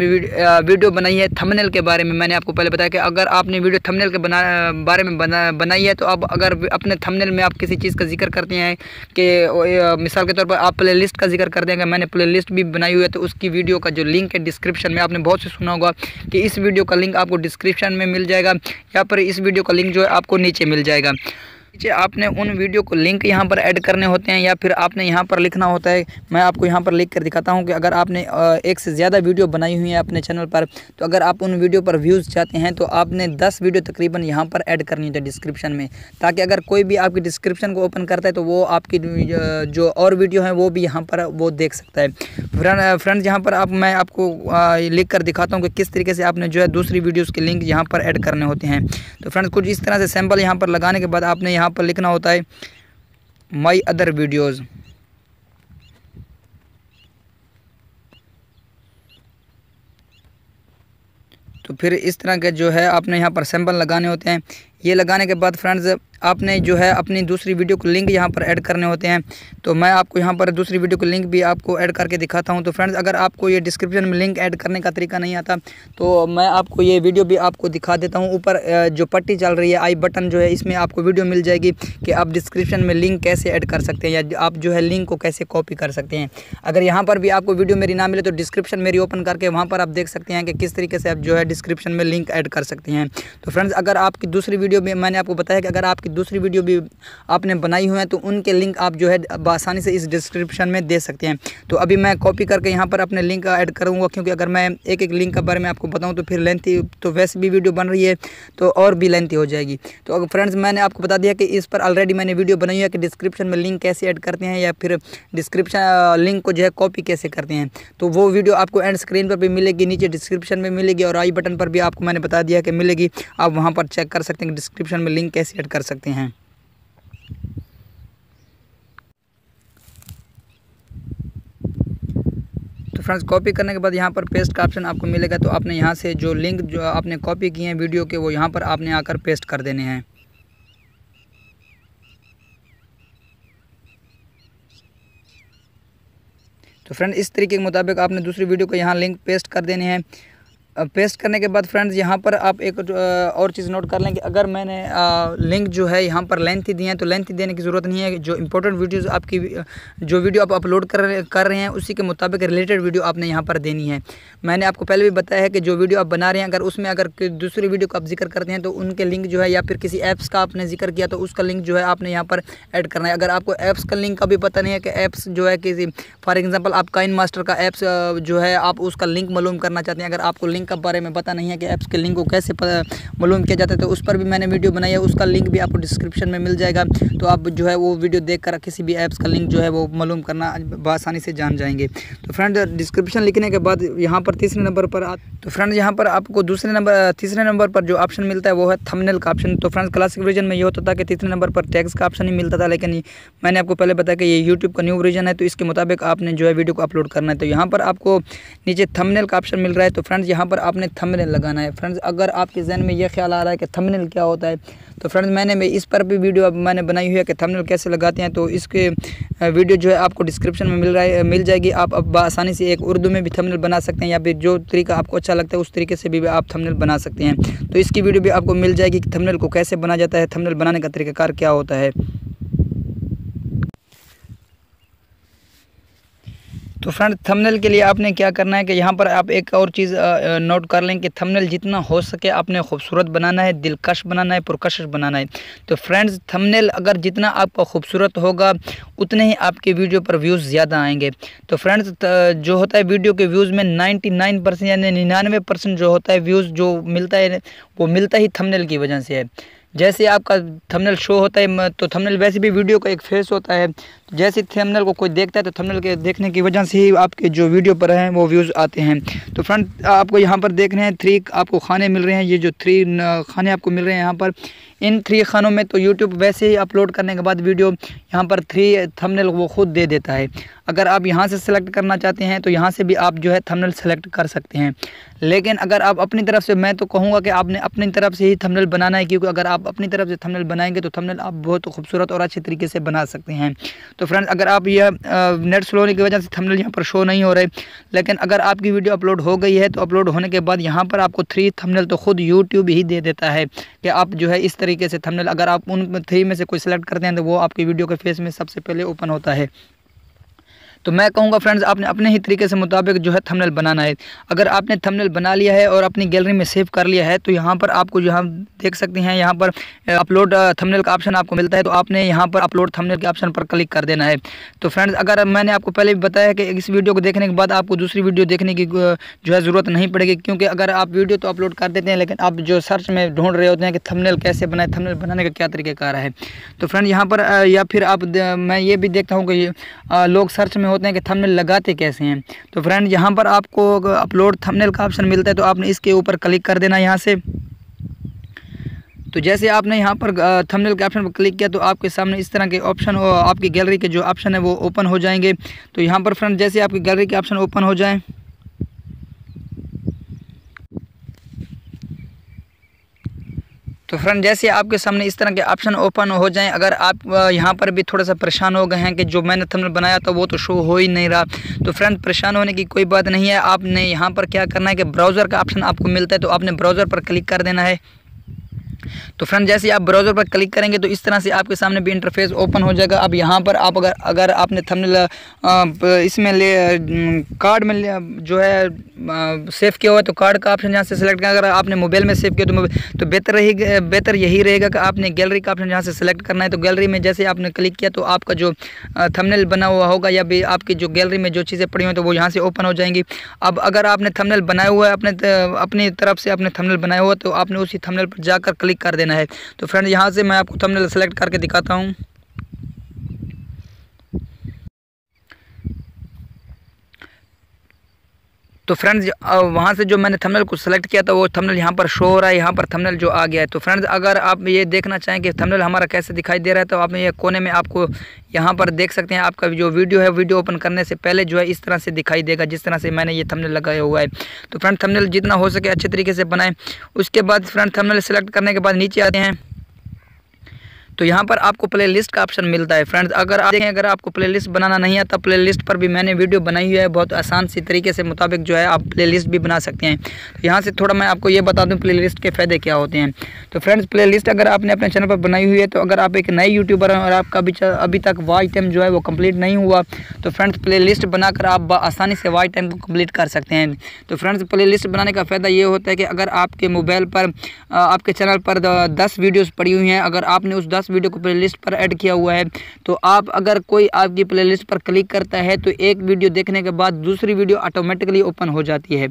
वीडियो बनाई है थमनल के बारे में मैंने आपको पहले बताया कि अगर आपने वीडियो थमनल के बना बारे में बना बनाई है तो अब अगर अपने थमनल में आप किसी चीज़ का जिक्र करते हैं कि मिसाल के तौर पर आप प्ले लिस्ट का जिक्र कर देंगे मैंने प्ले लिस्ट भी बनाई हुई है तो उसकी वीडियो का जो लिंक है डिस्क्रिप्शन में आपने बहुत से सुना होगा कि इस वीडियो का लिंक आपको डिस्क्रिप्शन में मिल जाएगा या पर इस वीडियो का लिंक जो है आपको नीचे मिल मिल जाएगा बच्चे आपने उन वीडियो को लिंक यहाँ पर ऐड करने होते हैं या फिर आपने यहाँ पर लिखना होता है मैं आपको यहाँ पर लिख कर दिखाता हूँ कि अगर आपने एक से ज़्यादा वीडियो बनाई हुई है अपने चैनल पर तो अगर आप उन वीडियो पर व्यूज़ चाहते हैं तो आपने दस वीडियो तकरीबन यहाँ पर ऐड करनी होती है डिस्क्रिप्शन में ताकि अगर कोई भी आपकी डिस्क्रिप्शन को ओपन करता है तो वो आपकी जो और वीडियो हैं वो भी यहाँ पर वो देख सकता है फ्रेंड्स यहाँ पर आप मैं आपको लिख कर दिखाता हूँ कि किस तरीके से आपने जो है दूसरी वीडियोज़ के लिंक यहाँ पर ऐड करने होते हैं तो फ्रेंड्स कुछ इस तरह से सैम्पल यहाँ पर लगाने के बाद आपने यहाँ पर लिखना होता है माई अदर वीडियोज़ तो फिर इस तरह के जो है आपने यहाँ पर सैम्पल लगाने होते हैं ये लगाने के बाद फ्रेंड्स आपने जो है अपनी दूसरी वीडियो को लिंक यहाँ पर ऐड करने होते हैं तो मैं आपको यहाँ पर दूसरी वीडियो को लिंक भी आपको ऐड करके दिखाता हूँ तो फ्रेंड्स अगर आपको ये डिस्क्रिप्शन में लिंक ऐड करने का तरीका नहीं आता तो मैं आपको ये वीडियो भी आपको दिखा देता हूँ ऊपर जो पट्टी चल रही है आई बटन जो है इसमें आपको वीडियो मिल जाएगी कि आप डिस्क्रिप्शन में लिंक कैसे ऐड कर सकते हैं या आप जो है लिंक को कैसे कॉपी कर सकते हैं अगर यहाँ पर भी आपको वीडियो मेरी ना मिले तो डिस्क्रिप्शन मेरी ओपन करके वहाँ पर आप देख सकते हैं कि किस तरीके से आप जो है डिस्क्रिप्शन में लिंक ऐड कर सकते हैं तो फ्रेंड्स अगर आपकी दूसरी वीडियो में मैंने आपको बताया कि अगर आपकी दूसरी वीडियो भी आपने बनाई हुई है तो उनके लिंक आप जो है आसानी से इस डिस्क्रिप्शन में दे सकते हैं तो अभी मैं कॉपी करके यहाँ पर अपने लिंक ऐड करूँगा क्योंकि अगर मैं एक एक लिंक के बारे में आपको बताऊँ तो फिर लेंथी तो वैसे भी वीडियो बन रही है तो और भी लेंथी हो जाएगी तो अगर फ्रेंड्स मैंने आपको बता दिया कि इस पर ऑलरेडी मैंने वीडियो बनाई है कि डिस्क्रिप्शन में लिंक कैसे ऐड करते हैं या फिर डिस्क्रिप्शन लिंक को जो है कॉपी कैसे करते हैं तो वो वीडियो आपको एंड स्क्रीन पर भी मिलेगी नीचे डिस्क्रिप्शन में मिलेगी और आई बटन पर भी आपको मैंने बता दिया कि मिलेगी आप वहाँ पर चेक कर सकते हैं कि डिस्क्रिप्शन में लिंक कैसे ऐड कर सकते हैं सकते हैं तो फ्रेंड्स कॉपी करने के बाद यहाँ पर पेस्ट का ऑप्शन आपको मिलेगा तो आपने यहाँ से जो लिंक जो आपने कॉपी किए हैं वीडियो के वो यहाँ पर आपने आकर पेस्ट कर देने हैं तो फ्रेंड इस तरीके के मुताबिक आपने दूसरी वीडियो को यहाँ लिंक पेस्ट कर देने हैं पेस्ट करने के बाद फ्रेंड्स यहाँ पर आप एक और चीज़ नोट कर लें कि अगर मैंने आ, लिंक जो है यहाँ पर लेंथ ही दी है तो लेंथ ही देने की ज़रूरत नहीं है जो इंपॉर्टेंट वीडियोस आपकी जो वीडियो आप अपलोड कर कर रहे हैं उसी के मुताबिक रिलेटेड वीडियो आपने यहाँ पर देनी है मैंने आपको पहले भी बताया है कि जो वीडियो आप बना रहे हैं अगर उसमें अगर दूसरी वीडियो को आप जिक्र करते हैं तो उनके लिंक जो है या फिर किसी ऐप्स का आपने जिक्र किया तो उसका लिंक जो है आपने यहाँ पर ऐड करना है अगर आपको ऐप्स का लिंक का भी पता नहीं है कि ऐप्स जो है किसी फॉर एग्ज़ाम्पल आप काइन मास्टर का ऐप्स जो है आप उसका लिंक मालूम करना चाहते हैं अगर आपको लिंक लिंक के बारे में पता नहीं है कि ऐप्स के लिंक को कैसे मालूम किया जाता है तो उस पर भी मैंने वीडियो बनाई है उसका लिंक भी आपको डिस्क्रिप्शन में मिल जाएगा तो आप जो है वो वीडियो देख कर किसी भी ऐप्स का लिंक जो है वो मालूम करना बसानी से जान जाएंगे तो फ्रेंड डिस्क्रिप्शन लिखने के बाद यहाँ पर तीसरे नंबर पर तो फ्रेंड यहाँ पर आपको दूसरे नंबर तीसरे नंबर पर जो ऑप्शन मिलता है वो है थमनेल का ऑप्शन तो फ्रेंड्स क्लासिक वर्जन में ये होता था कि तीसरे नंबर पर टैक्स का ऑप्शन ही मिलता था लेकिन मैंने आपको पहले बताया कि ये यूट्यूब का न्यू वर्जन है तो इसके मुताबिक आपने जो है वीडियो को अपलोड करना है तो यहाँ पर आपको नीचे थमनेल का ऑप्शन मिल रहा है तो फ्रेंड्स यहाँ पर आपने थंबनेल लगाना है फ्रेंड्स अगर आपके जहन में यह ख्याल आ रहा है कि थंबनेल क्या होता है तो फ्रेंड्स मैंने मैं इस पर भी वीडियो मैंने बनाई हुई है कि थंबनेल कैसे लगाते हैं तो इसके वीडियो जो है आपको डिस्क्रिप्शन में मिल रहा है मिल जाएगी आप अब आसानी से एक उर्दू में भी थंबनेल बना सकते हैं या फिर जो तरीका आपको अच्छा लगता है उस तरीके से भी आप थंबनेल बना सकते हैं तो इसकी वीडियो भी आपको मिल जाएगी कि थमनल को कैसे बना जाता है थमनल बनाने का तरीकाकार क्या होता है तो फ्रेंड थंबनेल के लिए आपने क्या करना है कि यहाँ पर आप एक और चीज़ नोट कर लें कि थंबनेल जितना हो सके आपने खूबसूरत बनाना है दिलकश बनाना है पुरकश बनाना है तो फ्रेंड्स थंबनेल अगर जितना आपका खूबसूरत होगा उतने ही आपके वीडियो पर व्यूज़ ज़्यादा आएंगे तो फ्रेंड्स जो होता है वीडियो के व्यूज़ में नाइन्टी नाइन परसेंट यानी निन्यानवे परसेंट जो होता है व्यूज़ जो मिलता है वो मिलता ही थमनेल की वजह से है जैसे आपका थंबनेल शो तो होता है तो थंबनेल वैसे भी वीडियो का एक फेस होता है जैसे थंबनेल को कोई देखता है तो थंबनेल के देखने की वजह से ही आपके जो वीडियो पर हैं वो व्यूज़ आते हैं तो फ्रंट आपको यहाँ पर देख रहे हैं थ्री आपको खाने मिल रहे हैं ये जो थ्री खाने आपको मिल रहे हैं यहाँ पर इन थ्री खानों में तो यूट्यूब वैसे ही अपलोड करने के बाद वीडियो यहाँ पर थ्री थमनल वो खुद दे देता है अगर आप यहाँ से सिलेक्ट करना चाहते हैं तो यहाँ से भी आप जो है थंबनेल सेलेक्ट कर सकते हैं लेकिन अगर आप अपनी तरफ से मैं तो कहूँगा कि आपने अपनी तरफ से ही थंबनेल बनाना है क्योंकि अगर आप अपनी तरफ से थंबनेल बनाएंगे तो थंबनेल आप बहुत खूबसूरत और अच्छे तरीके से बना सकते हैं तो फ्रेंड्स अगर आप यह नेट स्लो होने की वजह से थंबनेल यहाँ पर शो नहीं हो रहे लेकिन अगर आपकी वीडियो अपलोड हो गई है तो अपलोड होने के बाद यहाँ पर आपको थ्री थंबनेल तो खुद यूट्यूब ही दे देता है कि आप जो है इस तरीके से थंबनेल अगर आप उन थ्री में से कोई सेलेक्ट करते हैं तो वो आपकी वीडियो के फेस में सबसे पहले ओपन होता है तो मैं कहूँगा फ्रेंड्स आपने अपने ही तरीके से मुताबिक जो है थमनल बनाना है अगर आपने थमनल बना लिया है और अपनी गैलरी में सेव कर लिया है तो यहाँ पर आपको यहाँ देख सकते हैं यहाँ पर अपलोड थमनल का ऑप्शन आपको मिलता है तो आपने यहाँ पर अपलोड थमनल के ऑप्शन पर क्लिक कर देना है तो फ्रेंड्स अगर मैंने आपको पहले भी बताया कि इस वीडियो को देखने के बाद आपको दूसरी वीडियो देखने की जो है ज़रूरत नहीं पड़ेगी क्योंकि अगर आप वीडियो तो अपलोड कर देते हैं लेकिन आप जो सर्च में ढूंढ रहे होते हैं कि थमनल कैसे बनाए थमनल बनाने का क्या तरीके कार है तो फ्रेंड यहाँ पर या फिर आप मैं ये भी देखता हूँ कि लोग सर्च में होते हैं कि थंबनेल लगाते कैसे हैं तो फ्रेंड यहाँ पर आपको अपलोड थंबनेल का ऑप्शन मिलता है तो आपने इसके ऊपर क्लिक कर देना यहाँ से तो जैसे आपने यहाँ पर थंबनेल के ऑप्शन पर क्लिक किया तो आपके सामने इस तरह के ऑप्शन आपकी गैलरी के जो ऑप्शन है वो ओपन हो जाएंगे तो यहाँ पर फ्रेंड जैसे आपकी गैलरी के ऑप्शन ओपन हो जाएँ तो फ्रेंड जैसे आपके सामने इस तरह के ऑप्शन ओपन हो जाएं अगर आप यहाँ पर भी थोड़ा सा परेशान हो गए हैं कि जो मैंने थंबनेल बनाया था वो तो शो हो ही नहीं रहा तो फ्रेंड परेशान होने की कोई बात नहीं है आपने यहाँ पर क्या करना है कि ब्राउज़र का ऑप्शन आपको मिलता है तो आपने ब्राउज़र पर क्लिक कर देना है तो फ्रेंड जैसे आप ब्राउज़र पर क्लिक करेंगे तो इस तरह से आपके सामने भी इंटरफेस ओपन हो जाएगा अब यहाँ पर आप अगर अगर आपने थंबनेल इसमें ले कार्ड में ले, जो है सेव किया हुआ है तो कार्ड का ऑप्शन यहाँ से सेलेक्ट करें अगर आपने मोबाइल में सेव किया तो तो बेहतर रही बेहतर यही रहेगा कि आपने गैलरी का ऑप्शन यहाँ से सिलेक्ट करना है तो गैलरी में जैसे आपने क्लिक किया तो आपका जो थमनल बना हुआ होगा या भी आपकी जो गैलरी में जो चीज़ें पड़ी हुई तो वो यहाँ से ओपन हो जाएंगी अब अगर आपने थमनल बनाया हुआ है अपने अपनी तरफ से आपने थमनेल बनाया हुआ तो आपने उसी थमनल पर जाकर क्लिक क्लिक कर देना है तो फ्रेंड यहाँ से मैं आपको थंबनेल सेलेक्ट करके दिखाता हूँ तो फ्रेंड्स वहाँ से जो मैंने थंबनेल को सेलेक्ट किया था वो थंबनेल यहाँ पर शो हो रहा है यहाँ पर थंबनेल जो आ गया है तो फ्रेंड्स अगर आप ये देखना चाहें कि थंबनेल हमारा कैसे दिखाई दे रहा है तो आप ये कोने में आपको यहाँ पर देख सकते हैं आपका जो वीडियो है वीडियो ओपन करने से पहले जो है इस तरह से दिखाई देगा जिस तरह से मैंने ये थमनल लगाया हुआ है तो फ्रेंड थमनल जितना हो सके अच्छे तरीके से बनाएं उसके बाद फ्रेंड थमनल सेलेक्ट करने के बाद नीचे आते हैं तो यहाँ पर आपको प्ले लिस्ट का ऑप्शन मिलता है फ्रेंड्स अगर आप देखें अगर आपको प्ले लिस्ट बनाना नहीं आता प्ले लिस्ट पर भी मैंने वीडियो बनाई हुई है बहुत आसान सी तरीके से मुताबिक जो है आप प्ले लिस्ट भी बना सकते हैं तो यहाँ से थोड़ा मैं आपको ये बता दूँ प्ले लिस्ट के फ़ायदे क्या होते हैं तो फ्रेंड्स प्ले लिस्ट अगर आपने अपने चैनल पर बनाई हुई है तो अगर आप एक नए यूट्यूबर हैं और आपका अभी अभी तक वाई टाइम जो है वो कम्प्लीट नहीं हुआ तो फ्रेंड्स प्ले लिस्ट बनाकर आप आसानी से वाई टाइम को कम्प्लीट कर सकते हैं तो फ्रेंड्स प्ले लिस्ट बनाने का फ़ायदा ये होता है कि अगर आपके मोबाइल पर आपके चैनल पर दस वीडियोज़ पड़ी हुई हैं अगर आपने उस दस वीडियो को प्लेलिस्ट पर ऐड किया हुआ है तो आप अगर कोई आपकी प्लेलिस्ट पर क्लिक करता है तो एक वीडियो देखने के बाद दूसरी वीडियो ऑटोमेटिकली ओपन हो जाती है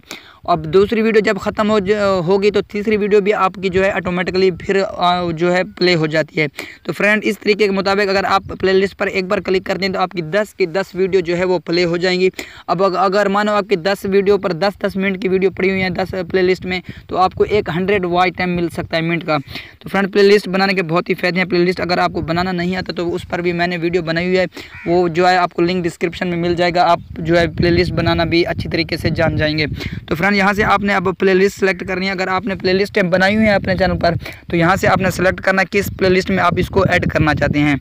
अब दूसरी वीडियो जब ख़त्म हो होगी तो तीसरी वीडियो भी आपकी जो है ऑटोमेटिकली फिर जो है प्ले हो जाती है तो फ्रेंड इस तरीके के मुताबिक अगर आप प्लेलिस्ट पर एक बार क्लिक कर दें तो आपकी दस की दस वीडियो जो है वो प्ले हो जाएंगी अब अगर मानो आपकी दस वीडियो पर दस दस मिनट की वीडियो पड़ी हुई है दस प्ले में तो आपको एक हंड्रेड वाई टाइम मिल सकता है मिनट का तो फ्रेंड प्लेलिस्ट बनाने के बहुत ही फायदे हैं प्ले प्लेलिस्ट अगर आपको बनाना नहीं आता तो उस पर भी मैंने वीडियो बनाई हुई है वो जो है आपको लिंक डिस्क्रिप्शन में मिल जाएगा आप जो है प्लेलिस्ट बनाना भी अच्छी तरीके से जान जाएंगे तो फ्रेंड यहाँ से आपने अब प्ले सेलेक्ट करनी है अगर आपने प्लेलिस्ट बनाई हुई है अपने चैनल पर तो यहाँ से आपने सेलेक्ट करना किस प्ले में आप इसको ऐड करना चाहते हैं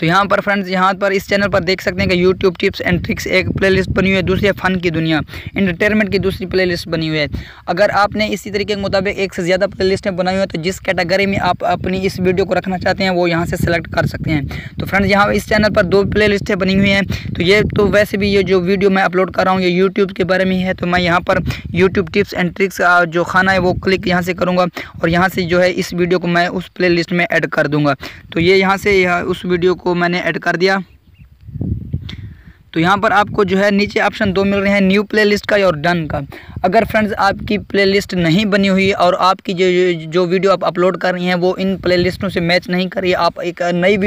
तो यहाँ पर फ्रेंड्स यहाँ पर इस चैनल पर देख सकते हैं कि यूट्यूब टिप्स एंड ट्रिक्स एक प्ले बनी हुई है दूसरी फ़न की दुनिया इंटरटेनमेंट की दूसरी प्ले बनी हुई है अगर आपने इसी तरीके के मुताबिक एक से ज़्यादा प्ले लिस्टें बनाई हुई हैं तो जिस कैटेगरी में आप अपनी इस वीडियो को रखना चाहते हैं वो यहाँ से सेलेक्ट कर सकते हैं तो फ्रेंड्स यहाँ इस चैनल पर दो प्ले लिस्टें बनी हुई हैं तो ये तो वैसे भी ये जो वीडियो मैं अपलोड कर रहा हूँ ये यूट्यूब के बारे में है तो मैं यहाँ पर यूट्यूब टिप्स एंड ट्रिक्स जो खाना है वो क्लिक यहाँ से करूँगा और यहाँ से जो है इस वीडियो को मैं उस प्ले में एड कर दूँगा तो ये यहाँ से उस वीडियो को को मैंने ऐड कर दिया तो यहाँ पर आपको जो है नीचे ऑप्शन दो मिल रहे हैं न्यू प्लेलिस्ट का और डन का अगर फ्रेंड्स आपकी प्लेलिस्ट नहीं बनी हुई और आपकी जो जो वीडियो आप अपलोड कर रही हैं वो इन प्लेलिस्टों से मैच नहीं कर रही आप एक नई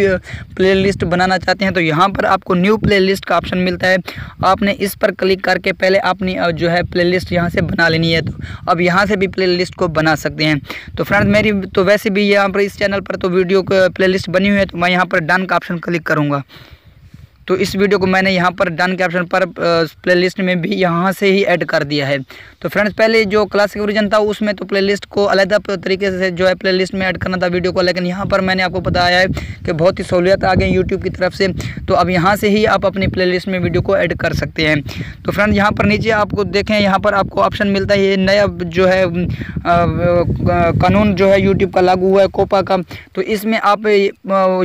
प्ले बनाना चाहते हैं तो यहाँ पर आपको न्यू प्ले का ऑप्शन मिलता है आपने इस पर क्लिक करके पहले अपनी जो है लिस्ट यहाँ से बना लेनी है तो अब यहाँ से भी प्ले को बना सकते हैं तो फ्रेंड्स मेरी तो वैसे भी यहाँ पर इस चैनल पर तो वीडियो प्ले लिस्ट बनी हुई है तो मैं यहाँ पर डन का ऑप्शन क्लिक करूँगा तो इस वीडियो को मैंने यहाँ पर डन के ऑप्शन पर प्लेलिस्ट में भी यहाँ से ही ऐड कर दिया है तो फ्रेंड्स पहले जो क्लासिक वर्जन था उसमें तो प्लेलिस्ट को अलग तरीके से जो है प्लेलिस्ट में ऐड करना था वीडियो को लेकिन यहाँ पर मैंने आपको बताया है कि बहुत ही सहूलियत आ गई यूट्यूब की तरफ से तो अब यहाँ से ही आप अपनी प्ले में वीडियो को ऐड कर सकते हैं तो फ्रेंड यहाँ पर नीचे आपको देखें यहाँ पर आपको ऑप्शन मिलता है ये नया जो है कानून जो है यूट्यूब का लागू हुआ है कोपा का तो इसमें आप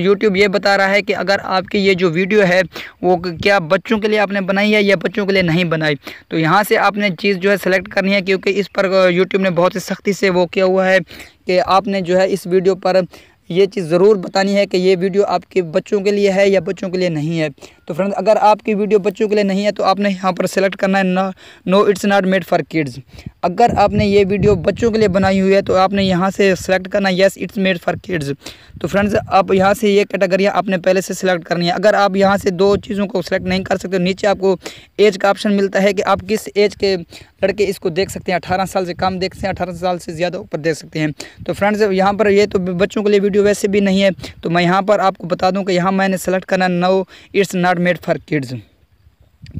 यूट्यूब ये बता रहा है कि अगर आपकी ये जो वीडियो है वो क्या बच्चों के लिए आपने बनाई है या बच्चों के लिए नहीं बनाई तो यहाँ से आपने चीज़ जो है सेलेक्ट करनी है क्योंकि इस पर यूट्यूब ने बहुत ही सख्ती से वो किया हुआ है कि आपने जो है इस वीडियो पर ये चीज़ ज़रूर बतानी है कि ये वीडियो आपके बच्चों के लिए है या बच्चों के लिए नहीं है तो फ्रेंड्स अगर आपकी वीडियो बच्चों के लिए नहीं है तो आपने यहाँ पर सेलेक्ट करना है ना no it's not made for kids अगर आपने ये वीडियो बच्चों के लिए बनाई हुई है तो आपने यहाँ से सेलेक्ट करना yes it's made for kids तो फ्रेंड्स आप यहाँ से ये कैटेगरियाँ आपने पहले से सिलेक्ट करनी है अगर आप यहाँ से दो चीज़ों को सिलेक्ट नहीं कर सकते नीचे आपको एज का ऑप्शन मिलता है कि आप किस एज के लड़के इसको देख सकते हैं अठारह साल से कम देख सकते हैं अठारह साल से ज़्यादा ऊपर देख सकते हैं तो फ्रेंड्स यहाँ पर ये तो बच्चों के लिए वीडियो वैसे भी नहीं है तो मैं यहाँ पर आपको बता दूँ कि यहाँ मैंने सेलेक्ट करना no it's not made for kids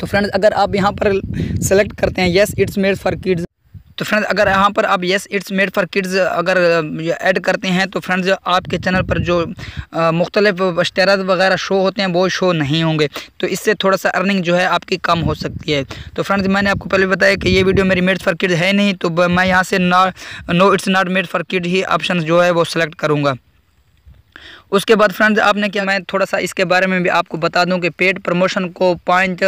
तो फ्रेंड्स अगर आप यहाँ पर सेलेक्ट करते हैं yes it's made for kids तो फ्रेंड्स अगर यहाँ पर आप yes it's made for kids अगर ऐड करते हैं तो फ्रेंड्स आपके चैनल पर जो मुख्तलिफ स्टेरज वगैरह शो होते हैं वो शो नहीं होंगे तो इससे थोड़ा सा अर्निंग जो है आपकी कम हो सकती है तो फ्रेंड्स मैंने आपको पहले बताया कि ये वीडियो मेरी मेड फॉर किड्स है नहीं तो मैं यहाँ से ना no it's not made for kid ही ऑप्शन जो है वो सिलेक्ट करूँगा उसके बाद फ्रेंड्स आपने क्या मैं थोड़ा सा इसके बारे में भी आपको बता दूं कि पेड प्रमोशन को पाँच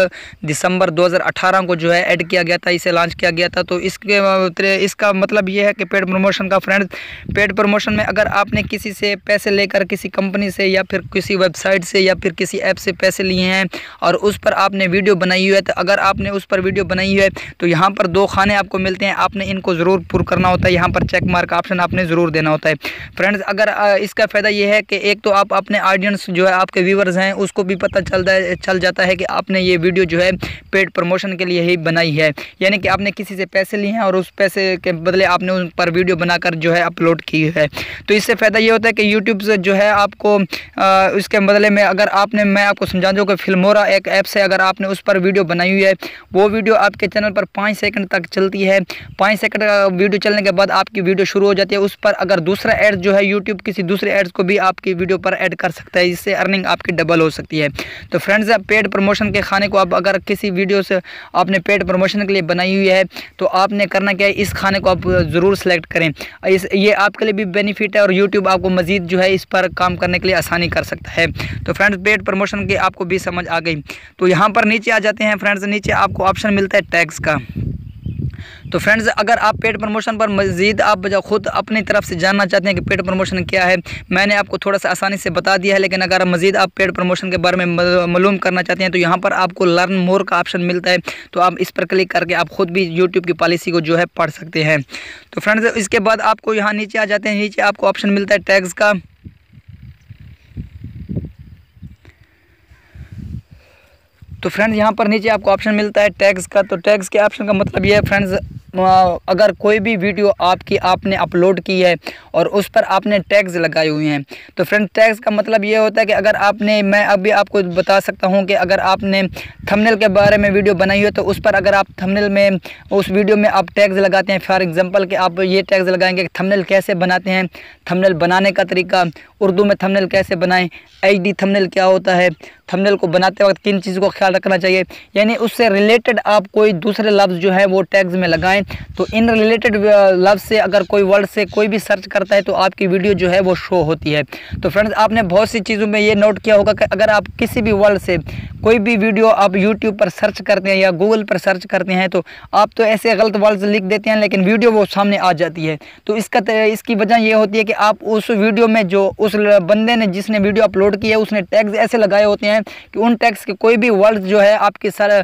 दिसंबर 2018 को जो है ऐड किया गया था इसे लॉन्च किया गया था तो इसके इसका मतलब ये है कि पेड प्रमोशन का फ्रेंड्स पेड प्रमोशन में अगर आपने किसी से पैसे लेकर किसी कंपनी से या फिर किसी वेबसाइट से या फिर किसी ऐप से पैसे लिए हैं और उस पर आपने वीडियो बनाई हुई है तो अगर आपने उस पर वीडियो बनाई है तो यहाँ पर दो खाने आपको मिलते हैं आपने इनको ज़रूर पुर करना होता है यहाँ पर चेक मार्क ऑप्शन आपने ज़रूर देना होता है फ्रेंड्स अगर इसका फ़ायदा यह है कि एक तो आप अपने ऑडियंस जो है आपके व्यूवर्स हैं उसको भी पता चलता है चल जाता है कि आपने ये वीडियो जो है पेड प्रमोशन के लिए ही बनाई है यानी कि आपने किसी से पैसे लिए हैं और उस पैसे के बदले आपने उन पर वीडियो बनाकर जो है अपलोड की है तो इससे फ़ायदा ये होता है कि यूट्यूब से जो है आपको आ, इसके बदले में अगर आपने मैं आपको समझा दूँ कि फिल्मोरा एक ऐप से अगर आपने उस पर वीडियो बनाई हुई है वो वीडियो आपके चैनल पर पाँच सेकंड तक चलती है पाँच सेकंड का वीडियो चलने के बाद आपकी वीडियो शुरू हो जाती है उस पर अगर दूसरा एड्स जो है यूट्यूब किसी दूसरे एड्स को भी आपकी वीडियो पर ऐड कर सकता है जिससे अर्निंग आपकी डबल हो सकती है तो फ्रेंड्स पेड प्रमोशन के खाने को आप अगर किसी वीडियो से आपने पेड प्रमोशन के लिए बनाई हुई है तो आपने करना क्या है इस खाने को आप ज़रूर सेलेक्ट करें इस ये आपके लिए भी बेनिफिट है और यूट्यूब आपको मज़ीद जो है इस पर काम करने के लिए आसानी कर सकता है तो फ्रेंड्स पेड प्रमोशन की आपको भी समझ आ गई तो यहाँ पर नीचे आ जाते हैं फ्रेंड्स नीचे आपको ऑप्शन मिलता है टैक्स का तो फ्रेंड्स अगर आप पेड प्रमोशन पर मज़ीद आप खुद अपनी तरफ से जानना चाहते हैं कि पेड प्रमोशन क्या है मैंने आपको थोड़ा सा आसानी से बता दिया है लेकिन अगर मज़ीद आप पेड प्रमोशन के बारे में मालूम करना चाहते हैं तो यहाँ पर आपको लर्न मोर का ऑप्शन मिलता है तो आप इस पर क्लिक करके आप खुद भी यूट्यूब की पॉलिसी को जो है पढ़ सकते हैं तो फ्रेंड्स इसके बाद आपको यहाँ नीचे आ जाते हैं नीचे आपको ऑप्शन मिलता है टैग्स का तो फ्रेंड्स यहाँ पर नीचे आपको ऑप्शन मिलता है टैग्स का तो टैग्स के ऑप्शन का मतलब ये है फ्रेंड्स अगर कोई भी वीडियो आपकी आपने अपलोड की है और उस पर आपने टैग्स लगाए हुए हैं तो फ्रेंड टैग्स का मतलब ये होता है कि अगर आपने मैं अभी आपको बता सकता हूँ कि अगर आपने थंबनेल के बारे में वीडियो बनाई हो तो उस पर अगर आप थंबनेल में उस वीडियो में आप टैग्स लगाते हैं फॉर एग्ज़ाम्पल कि आप ये टैग्स लगाएंगे थंबनेल कैसे बनाते हैं थंबनेल बनाने का तरीका उर्दू में थंबनेल कैसे बनाएं एच डी थंबनेल क्या होता है थंबनेल को बनाते वक्त किन चीज़ को ख्याल रखना चाहिए यानी उससे रिलेटेड आप कोई दूसरे लफ्ज़ जो है वो टैग्स में लगाएं तो इन रिलेटेड लफ्ज़ से अगर कोई वर्ड से कोई भी सर्च करता है तो आपकी वीडियो जो है वो शो होती है तो फ्रेंड्स आपने बहुत सी चीज़ों में ये नोट किया होगा कि अगर आप किसी भी वर्ड से कोई भी वीडियो आप यूट्यूब पर सर्च करते हैं या गूगल पर सर्च करते हैं तो आप तो ऐसे गलत वर्ड्स लिख देते हैं लेकिन वीडियो वो सामने आ जाती है तो इसका इसकी वजह ये होती है कि आप उस वीडियो में जो उस बंदे ने जिसने वीडियो अपलोड किया उसने टैग्स ऐसे लगाए होते हैं कि उन टैग्स के कोई भी वर्ड जो है आपकी सर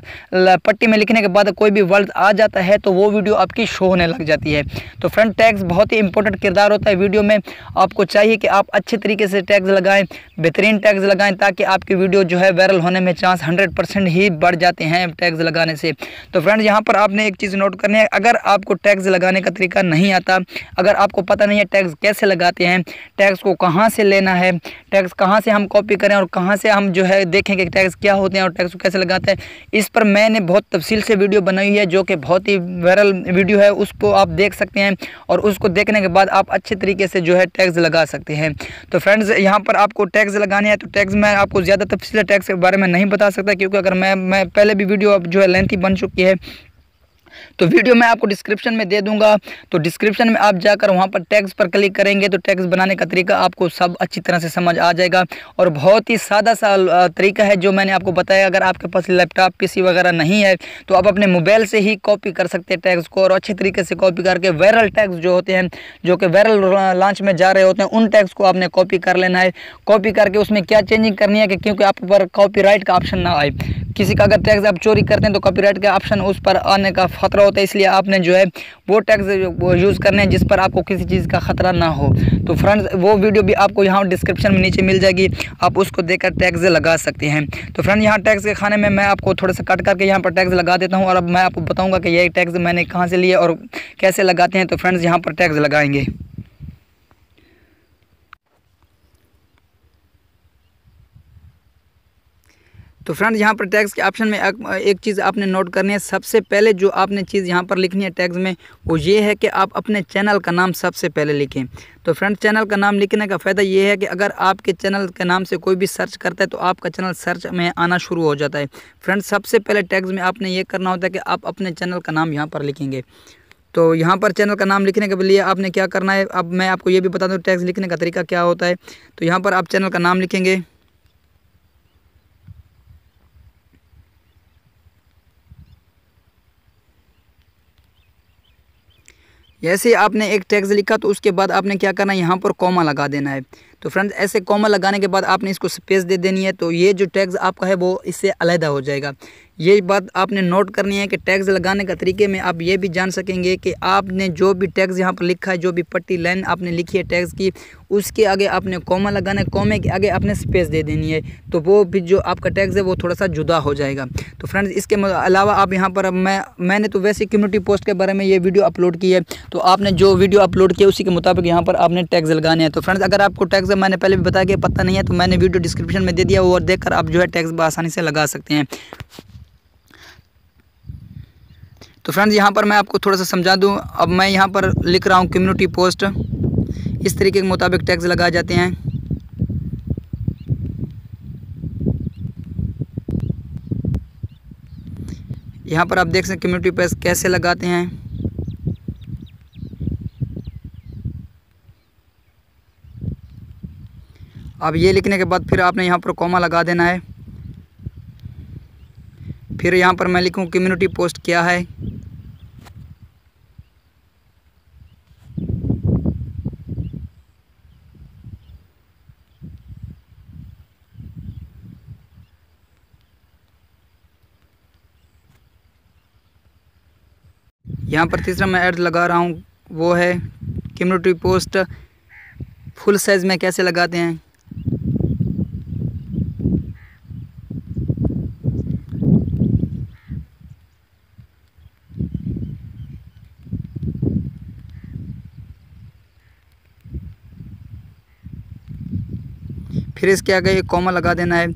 पट्टी में लिखने के बाद कोई भी वर्ड आ जाता है तो वो वीडियो आपकी शो होने लग जाती है तो फ्रेंड टैग्स बहुत ही इंपॉर्टेंट किरदार होता है वीडियो में आपको चाहिए कि आप अच्छे तरीके से टैग्स लगाएं बेहतरीन टैग्स लगाएं ताकि आपकी वीडियो जो है वायरल होने में चांस हंड्रेड ही बढ़ जाते हैं टैग्स लगाने से तो फ्रेंड यहाँ पर आपने एक चीज़ नोट करनी है अगर आपको टैग्स लगाने का तरीका नहीं आता अगर आपको पता नहीं है टैग्स कैसे लगाते हैं टैग्स को कहाँ से लेना है टैक्स कहाँ से हम कॉपी करें और कहाँ से हम जो है देखें कि टैक्स क्या होते हैं और टैक्स को कैसे लगाते हैं इस पर मैंने बहुत तफसील से वीडियो बनाई है जो कि बहुत ही वायरल वीडियो है उसको आप देख सकते हैं और उसको देखने के बाद आप अच्छे तरीके से जो है टैक्स लगा सकते हैं तो फ्रेंड्स यहाँ पर आपको टैक्स लगाने हैं तो टैक्स मैं आपको ज़्यादा तफसील टैक्स के बारे में नहीं बता सकता क्योंकि अगर मैं मैं पहले भी वीडियो अब जो है लेंथी बन चुकी है तो वीडियो मैं आपको डिस्क्रिप्शन में दे दूंगा तो डिस्क्रिप्शन में आप जाकर वहाँ पर टैक्स पर क्लिक करेंगे तो टैक्स बनाने का तरीका आपको सब अच्छी तरह से समझ आ जाएगा और बहुत ही सादा सा तरीका है जो मैंने आपको बताया अगर आपके पास लैपटॉप पी वगैरह नहीं है तो आप अपने मोबाइल से ही कॉपी कर सकते हैं टैक्स को और अच्छे तरीके से कॉपी करके वायरल टैक्स जो होते हैं जो कि वायरल लॉन्च में जा रहे होते हैं उन टैक्स को आपने कॉपी कर लेना है कॉपी करके उसमें क्या चेंजिंग करनी है कि क्योंकि आप पर कॉपीराइट का ऑप्शन ना आए किसी का अगर टैक्स आप चोरी करते हैं तो कॉपीराइट के ऑप्शन उस पर आने का खतरा होता है इसलिए आपने जो है वो टैक्स यूज़ करने हैं जिस पर आपको किसी चीज़ का खतरा ना हो तो फ्रेंड्स वो वीडियो भी आपको यहाँ डिस्क्रिप्शन में नीचे मिल जाएगी आप उसको देखकर टैक्स लगा सकते हैं तो फ्रेंड यहाँ टैक्स के खाने में मैं आपको थोड़ा सा कट करके यहाँ पर टैक्स लगा देता हूँ और अब मैं आपको बताऊँगा कि ये टैक्स मैंने कहाँ से लिए और कैसे लगाते हैं तो फ्रेंड्स यहाँ पर टैक्स लगाएंगे तो फ्रेंड्स यहाँ पर टैक्स के ऑप्शन में एक चीज़ आपने नोट करनी है सबसे पहले जो आपने चीज़ यहाँ पर लिखनी है टैक्स में वो ये है कि आप अपने चैनल का नाम सबसे पहले लिखें तो फ्रेंड्स चैनल का नाम लिखने का फ़ायदा ये है कि अगर आपके चैनल के नाम से कोई भी सर्च करता है तो आपका चैनल सर्च में आना शुरू हो जाता है फ्रेंड्स सबसे पहले टैक्स में आपने ये करना होता है कि आप अपने चैनल का नाम यहाँ पर लिखेंगे तो यहाँ पर चैनल का नाम लिखने के लिए आपने क्या करना है अब मैं आपको ये भी बता दूँ टैक्स लिखने का तरीका क्या होता है तो यहाँ पर आप चैनल का नाम लिखेंगे जैसे आपने एक टैक्स लिखा तो उसके बाद आपने क्या करना है यहाँ पर कॉमा लगा देना है तो फ्रेंड्स ऐसे कॉमा लगाने के बाद आपने इसको स्पेस दे देनी है तो ये जो टैक्स आपका है वो इससे अलहदा हो जाएगा यही बात आपने नोट करनी है कि टैक्स लगाने का तरीके में आप ये भी जान सकेंगे कि आपने जो भी टैक्स यहाँ पर लिखा है जो भी पट्टी लाइन आपने लिखी है टैक्स की उसके आगे आपने कॉमा लगाना है कॉमे के आगे आपने स्पेस दे देनी है तो वो भी जो आपका टैक्स है वो थोड़ा सा जुदा हो जाएगा तो फ्रेंड्स इसके अलावा आप यहाँ पर मैं मैंने तो वैसे कम्युनिटी पोस्ट के बारे में ये वीडियो अपलोड की है तो आपने जो वीडियो अपलोड किया उसी के मुताबिक यहाँ पर आपने टैक्स लगाने हैं तो फ्रेंड्स अगर आपको टैक्स मैंने पहले भी बताया कि पता नहीं है तो मैंने वीडियो डिस्क्रिप्शन में दे दिया वो और देखकर आप जो है टैक्स आसानी से लगा सकते हैं तो फ्रेंड्स यहाँ पर मैं आपको थोड़ा सा समझा दूँ अब मैं यहाँ पर लिख रहा हूँ कम्युनिटी पोस्ट इस तरीके के मुताबिक टैक्स लगाए जाते हैं यहाँ पर आप देख सकते हैं कम्युनिटी पोस्ट कैसे लगाते हैं अब ये लिखने के बाद फिर आपने यहाँ पर कॉमा लगा देना है फिर यहाँ पर मैं लिखूँ कम्युनिटी पोस्ट क्या है यहाँ पर तीसरा मैं ऐड लगा रहा हूँ वो है कम्युनिटी पोस्ट फुल साइज़ में कैसे लगाते हैं फिर इसके आगे एक कॉमा लगा देना है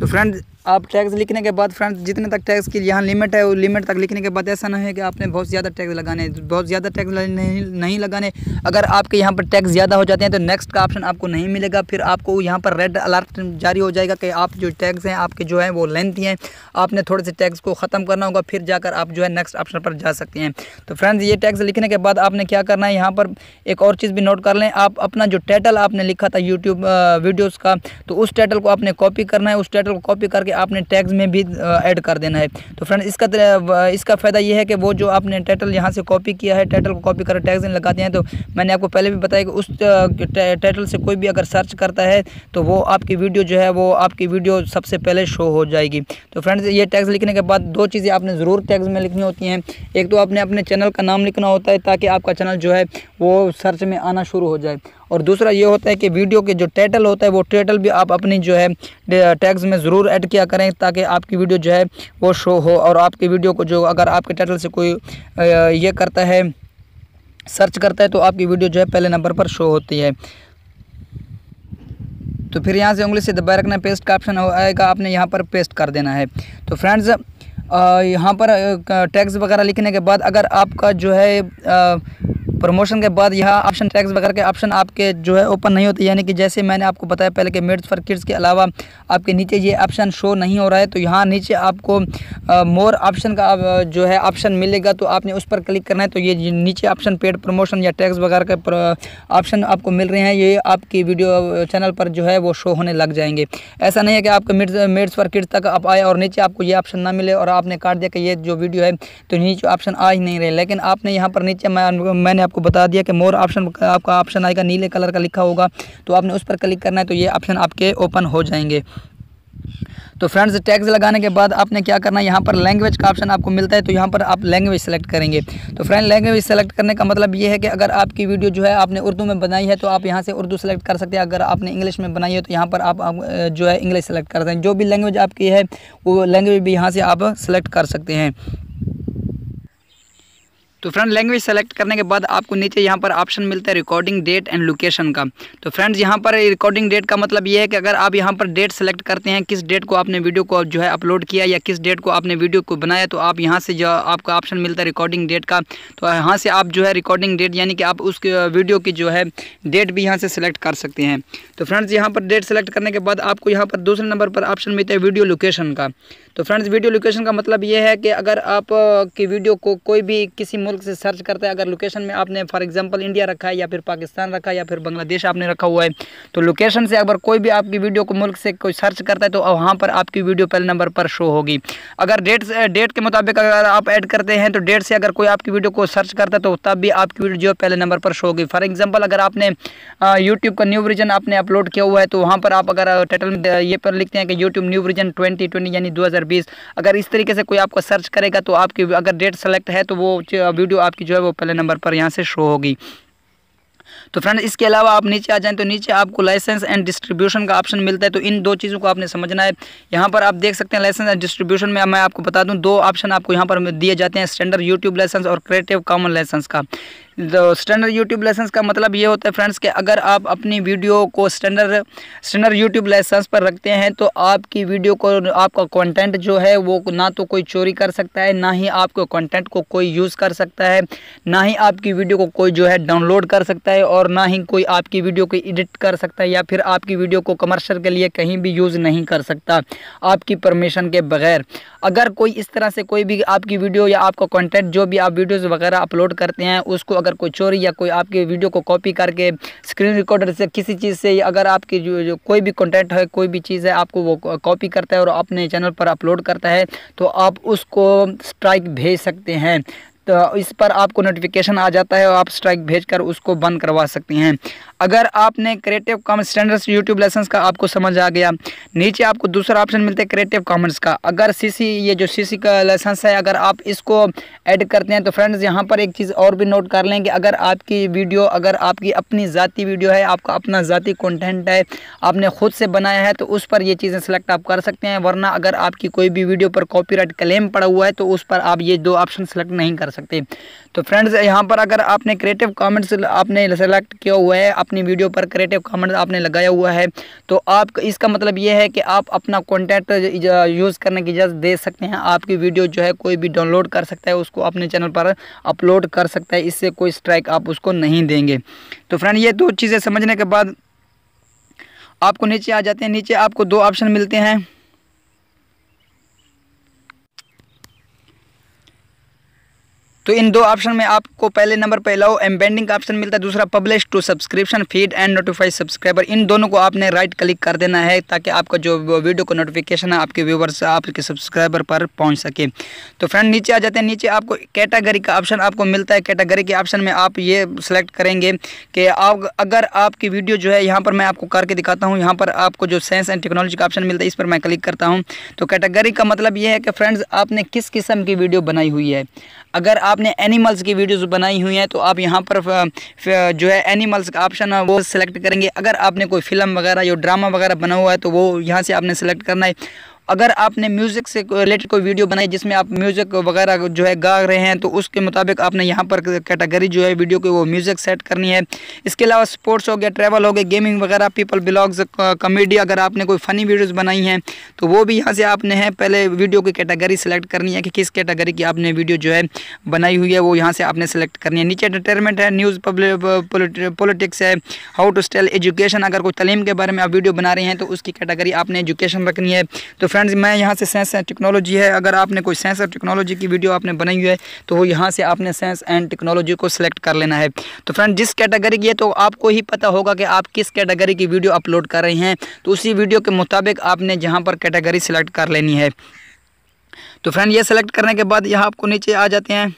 तो फ्रेंड आप टैक्स लिखने के बाद फ्रेंड्स जितने तक टैक्स की यहाँ लिमिट है वो लिमिट तक लिखने के बाद ऐसा नहीं है कि आपने बहुत ज़्यादा टैक्स लगाने बहुत ज़्यादा टैक्स नहीं नहीं लगाने अगर आपके यहाँ पर टैक्स ज़्यादा हो जाते हैं तो नेक्स्ट का ऑप्शन आपको नहीं मिलेगा फिर आपको यहाँ पर रेड अलर्ट जारी हो जाएगा कि आप जो टैक्स हैं आपके जो है वो लेंथी हैं आपने थोड़े से टैक्स को ख़त्म करना होगा फिर जाकर आप जो है नेक्स्ट ऑप्शन पर जा सकते हैं तो फ्रेंड्स ये टैक्स लिखने के बाद आपने क्या करना है यहाँ पर एक और चीज़ भी नोट कर लें आप अपना जो टाइटल आपने लिखा था यूट्यूब वीडियोज़ का तो उस टाइटल को आपने कॉपी करना है उस टाइटल को कॉपी करके आपने टैग्स में भी ऐड कर देना है तो फ्रेंड इसका इसका फ़ायदा यह है कि वो जो आपने टाइटल यहाँ से कॉपी किया है टाइटल को कॉपी कर टैग्स में लगाते हैं तो मैंने आपको पहले भी बताया कि उस टाइटल से कोई भी अगर सर्च करता है तो वो आपकी वीडियो जो है वो आपकी वीडियो सबसे पहले शो हो जाएगी तो फ्रेंड्स ये टैग्स लिखने के बाद दो चीज़ें आपने ज़रूर टैग्स में लिखनी होती हैं एक तो आपने अपने चैनल का नाम लिखना होता है ताकि आपका चैनल जो है वो सर्च में आना शुरू हो जाए और दूसरा ये होता है कि वीडियो के जो टाइटल होता है वो टाइटल भी आप अपनी जो है टैग्स में ज़रूर ऐड किया करें ताकि आपकी वीडियो जो है वो शो हो और आपकी वीडियो को जो अगर आपके टाइटल से कोई ये करता है सर्च करता है तो आपकी वीडियो जो है पहले नंबर पर शो होती है तो फिर यहाँ से उंगली से दबाए रखना पेस्ट का ऑप्शन आएगा आपने यहाँ पर पेस्ट कर देना है तो फ्रेंड्स यहाँ पर टैक्स वगैरह लिखने के बाद अगर आपका जो है प्रमोशन के बाद यहाँ ऑप्शन टैक्स वगैरह के ऑप्शन आपके जो है ओपन नहीं होते यानी कि जैसे मैंने आपको बताया पहले कि मेड्स फॉर किड्स के अलावा आपके नीचे ये ऑप्शन शो नहीं हो रहा है तो यहाँ नीचे आपको मोर ऑप्शन का जो है ऑप्शन मिलेगा तो आपने उस पर क्लिक करना है तो ये नीचे ऑप्शन पेड प्रमोशन या टैक्स वगैरह के ऑप्शन आपको मिल रहे हैं ये आपकी वीडियो चैनल पर जो है वो शो होने लग जाएंगे ऐसा नहीं है कि आपके मेड्स मेड्स फॉर किड्स तक आप आए और नीचे आपको ये ऑप्शन ना मिले और आपने काट दिया कि ये जो वीडियो है तो नीचे ऑप्शन आ ही नहीं रहे लेकिन आपने यहाँ पर नीचे मैंने आपको बता दिया कि मोर ऑप्शन आपका ऑप्शन आएगा नीले कलर का लिखा होगा तो आपने उस पर क्लिक करना है तो ये ऑप्शन आपके ओपन हो जाएंगे तो फ्रेंड्स टैक्स लगाने के बाद आपने क्या करना है यहाँ पर लैंग्वेज का ऑप्शन आपको मिलता है तो यहाँ पर आप लैंग्वेज सेलेक्ट करेंगे तो फ्रेंड लैंग्वेज सेलेक्ट करने का मतलब ये है कि अगर आपकी वीडियो जो है आपने उर्दू में बनाई है तो आप यहाँ से उर्दू सेलेक्ट कर सकते हैं अगर आपने इंग्लिश में बनाई है तो यहाँ पर आप, आप जो है इंग्लिश सेलेक्ट कर सकते हैं जो भी लैंग्वेज आपकी है वो लैंग्वेज भी यहाँ से आप सेलेक्ट कर सकते हैं तो फ्रेंड लैंग्वेज सेलेक्ट करने के बाद आपको नीचे यहाँ पर ऑप्शन मिलता है रिकॉर्डिंग डेट एंड लोकेशन का तो फ्रेंड्स यहाँ पर रिकॉर्डिंग डेट का मतलब ये है कि अगर आप यहाँ पर डेट सेलेक्ट करते हैं किस डेट को आपने वीडियो को जो है अपलोड किया या किस डेट को आपने वीडियो को बनाया तो आप यहाँ से जो आपका ऑप्शन मिलता है रिकॉर्डिंग डेट का तो यहाँ से आप जो है रिकॉर्डिंग डेट यानी कि आप उस वीडियो की जो है डेट भी यहाँ से सेलेक्ट कर सकते हैं तो फ्रेंड्स यहाँ पर डेट सेलेक्ट करने के बाद आपको यहाँ पर दूसरे नंबर पर ऑप्शन मिलता है वीडियो लोकेशन का तो फ्रेंड्स वीडियो लोकेशन का मतलब ये है कि अगर आप की वीडियो को कोई भी किसी मुल्क से सर्च करता है अगर लोकेशन में आपने फॉर एग्जांपल इंडिया रखा है या फिर पाकिस्तान रखा है या फिर बांग्लादेश आपने रखा हुआ है तो लोकेशन से अगर कोई भी आपकी वीडियो को मुल्क से कोई सर्च करता है तो वहाँ पर आपकी वीडियो पहले नंबर पर शो होगी अगर डेट डेट के मुताबिक अगर आप ऐड करते हैं तो डेट से अगर कोई आपकी वीडियो को सर्च करता है तो तब भी आपकी वीडियो पहले नंबर पर शो होगी फॉर एग्जाम्पल अगर आपने यूट्यूब का न्यू वर्जन आपने अपलोड किया हुआ है तो वहाँ पर आप अगर टाइटल ये पर लिखते हैं कि यूट्यूब न्यू वर्जन ट्वेंटी यानी दो बीस अगर इस तरीके से कोई आपको सर्च करेगा तो आपकी अगर डेट सेलेक्ट है तो वो वीडियो आपकी जो है वो पहले नंबर पर यहाँ से शो होगी तो फ्रेंड इसके अलावा आप नीचे आ जाएं तो नीचे आपको लाइसेंस एंड डिस्ट्रीब्यूशन का ऑप्शन मिलता है तो इन दो चीज़ों को आपने समझना है यहाँ पर आप देख सकते हैं लाइसेंस एंड डिस्ट्रीब्यूशन में मैं आपको बता दूँ दो ऑप्शन आपको यहाँ पर दिए जाते हैं स्टैंडर्ड यूट्यूब लाइसेंस और क्रिएटिव कॉमन लाइसेंस का स्टैंडर्ड यूट्यूब लाइसेंस का मतलब ये होता है फ्रेंड्स कि अगर आप अपनी वीडियो को स्टैंडर्ड स्टैंडर्ड यूट्यूब लाइसेंस पर रखते हैं तो आपकी वीडियो को आपका कंटेंट जो है वो ना तो कोई चोरी कर सकता है ना ही आपके कंटेंट को कोई यूज़ कर सकता है ना ही आपकी वीडियो को कोई जो है डाउनलोड कर सकता है और ना ही कोई आपकी वीडियो को एडिट कर सकता है या फिर आपकी वीडियो को कमर्शल के लिए कहीं भी यूज़ नहीं कर सकता आपकी परमिशन के बगैर अगर कोई इस तरह से कोई भी आपकी वीडियो या आपका कॉन्टेंट जो भी आप वीडियोज़ वगैरह अपलोड करते हैं उसको अगर कोई चोरी या कोई आपकी वीडियो को कॉपी करके स्क्रीन रिकॉर्डर से किसी चीज़ से अगर आपकी जो, जो कोई भी कंटेंट है कोई भी चीज़ है आपको वो कॉपी करता है और अपने चैनल पर अपलोड करता है तो आप उसको स्ट्राइक भेज सकते हैं तो इस पर आपको नोटिफिकेशन आ जाता है और आप स्ट्राइक भेजकर उसको बंद करवा सकते हैं अगर आपने creative commerce standards YouTube licence का आपको समझ आ गया नीचे आपको दूसरा ऑप्शन मिलता है क्रिएटिव कॉमर्स का अगर सीसी ये जो सीसी का लाइसेंस है अगर आप इसको ऐड करते हैं तो फ्रेंड्स यहाँ पर एक चीज़ और भी नोट कर लें कि अगर आपकी वीडियो अगर आपकी अपनी ज़ाती वीडियो है आपका अपना ज़ाती कॉन्टेंट है आपने खुद से बनाया है तो उस पर ये चीज़ें सेलेक्ट आप कर सकते हैं वरना अगर आपकी कोई भी वीडियो पर कॉपीराइट क्लेम पड़ा हुआ है तो उस पर आप ये दो ऑप्शन सेलेक्ट नहीं कर सकते सकती तो फ्रेंड्स यहाँ पर अगर आपने क्रिएटिव कमेंट्स आपने सेलेक्ट किया हुआ है अपनी वीडियो पर क्रिएटिव कमेंट्स आपने लगाया हुआ है तो आप इसका मतलब ये है कि आप अपना कॉन्टैक्ट यूज़ करने की इजाज़त दे सकते हैं आपकी वीडियो जो है कोई भी डाउनलोड कर सकता है उसको अपने चैनल पर अपलोड कर सकता है इससे कोई स्ट्राइक आप उसको नहीं देंगे तो फ्रेंड ये दो चीज़ें समझने के बाद आपको नीचे आ जाते हैं नीचे आपको दो ऑप्शन मिलते हैं तो इन दो ऑप्शन में आपको पहले नंबर पर अलाउ एम्बेंडिंग का ऑप्शन मिलता है दूसरा publish to subscription feed and notify subscriber इन दोनों को आपने राइट क्लिक कर देना है ताकि आपका जो वीडियो को नोटिफिकेशन है आपके व्यूवर्स आपके सब्सक्राइबर पर पहुँच सके तो फ्रेंड नीचे आ जाते हैं नीचे आपको कैटागरी का ऑप्शन आपको मिलता है कैटागरी के ऑप्शन में आप ये सिलेक्ट करेंगे कि आप अगर आपकी वीडियो जो है यहाँ पर मैं आपको करके दिखाता हूँ यहाँ पर आपको जो साइंस एंड टेक्नोलॉजी का ऑप्शन मिलता है इस पर मैं क्लिक करता हूँ तो कैटेगरी का मतलब ये है कि फ्रेंड्स आपने किस किस्म की वीडियो बनाई हुई है अगर आप आपने एनिमल्स की वीडियोस बनाई हुई हैं तो आप यहाँ पर जो है एनिमल्स का ऑप्शन है वो सिलेक्ट करेंगे अगर आपने कोई फिल्म वगैरह या ड्रामा वगैरह बना हुआ है तो वो यहाँ से आपने सेलेक्ट करना है अगर आपने म्यूज़िक से रिलेटेड कोई वीडियो बनाई जिसमें आप म्यूज़िक वगैरह जो है गा रहे हैं तो उसके मुताबिक आपने यहाँ पर कैटेगरी जो है वीडियो की वो म्यूज़िक सेट करनी है इसके अलावा स्पोर्ट्स हो गया ट्रैवल हो गया गेमिंग वगैरह पीपल ब्लॉग्स कॉमेडी अगर आपने कोई फ़नी वीडियोज़ बनाई हैं तो वो भी यहाँ से आपने है पहले वीडियो की कैटेगरी सेलेक्ट करनी है कि किस कैटेगरी की आपने वीडियो जो है बनाई हुई है वो यहाँ से आपने सेलेक्ट करनी है नीचे एंटरटेनमेंट है न्यूज़ पब्लिक पॉलिटिक्स है हाउ टू स्टेल एजुकेशन अगर कोई तलीम के बारे में आप वीडियो बना रहे हैं तो उसकी कैटेगरी आपने एजुकेशन रखनी है तो फ्रेंड्स मैं यहाँ से साइंस एंड टेक्नोलॉजी है अगर आपने कोई साइंस और टेक्नोलॉजी की वीडियो आपने बनाई हुई है तो वो यहाँ से आपने साइंस एंड टेक्नोलॉजी को सिलेक्ट कर लेना है तो फ्रेंड जिस कैटेगरी की है तो आपको ही पता होगा कि आप किस कैटेगरी की वीडियो अपलोड कर रहे हैं तो उसी वीडियो के मुताबिक आपने जहाँ पर कैटेगरी सेलेक्ट कर लेनी है तो फ्रेंड ये सेलेक्ट करने के बाद यहाँ आपको नीचे आ जाते हैं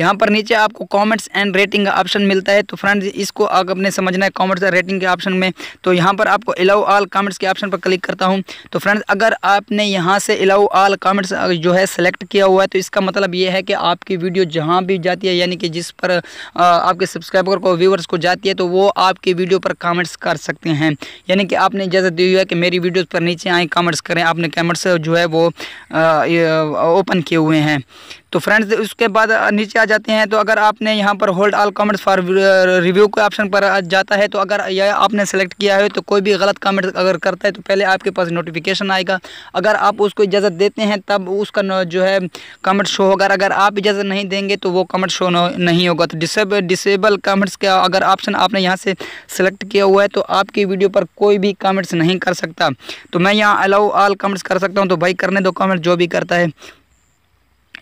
यहाँ पर नीचे आपको कमेंट्स एंड रेटिंग का ऑप्शन मिलता है तो फ्रेंड्स इसको आप अपने समझना है कमेंट्स एंड रेटिंग के ऑप्शन में तो यहाँ पर आपको अलाउ आल कमेंट्स के ऑप्शन पर क्लिक करता हूँ तो फ्रेंड्स अगर आपने यहाँ से अलाउ आल कमेंट्स जो है सेलेक्ट किया हुआ है तो इसका मतलब ये है कि आपकी वीडियो जहाँ भी जाती है यानी कि जिस पर आपके सब्सक्राइबर को व्यूवर्स को जाती है तो वो आपकी वीडियो पर कमेंट्स कर सकते हैं यानी कि आपने इजाज़त दी हुई है कि मेरी वीडियोज़ पर नीचे आए कमेंट्स करें आपने कमेंट्स जो है वो ओपन किए हुए हैं तो फ्रेंड्स उसके बाद नीचे आ जाते हैं तो अगर आपने यहाँ पर hold all comments for review के ऑप्शन पर जाता है तो अगर यह आपने सेलेक्ट किया है तो कोई भी गलत कमेंट अगर करता है तो पहले आपके पास नोटिफिकेशन आएगा अगर आप उसको इजाज़त देते हैं तब उसका जो है कमेंट शो होगा अगर आप इजाज़त नहीं देंगे तो वो कमेंट शो नहीं होगा तो डिसेबल कमेंट्स का अगर ऑप्शन आपने यहाँ से सेलेक्ट किया हुआ है तो आपकी वीडियो पर कोई भी कमेंट्स नहीं कर सकता तो मैं यहाँ अलाउ ऑल कमेंट्स कर सकता हूँ तो भाई करने दो कमेंट जो भी करता है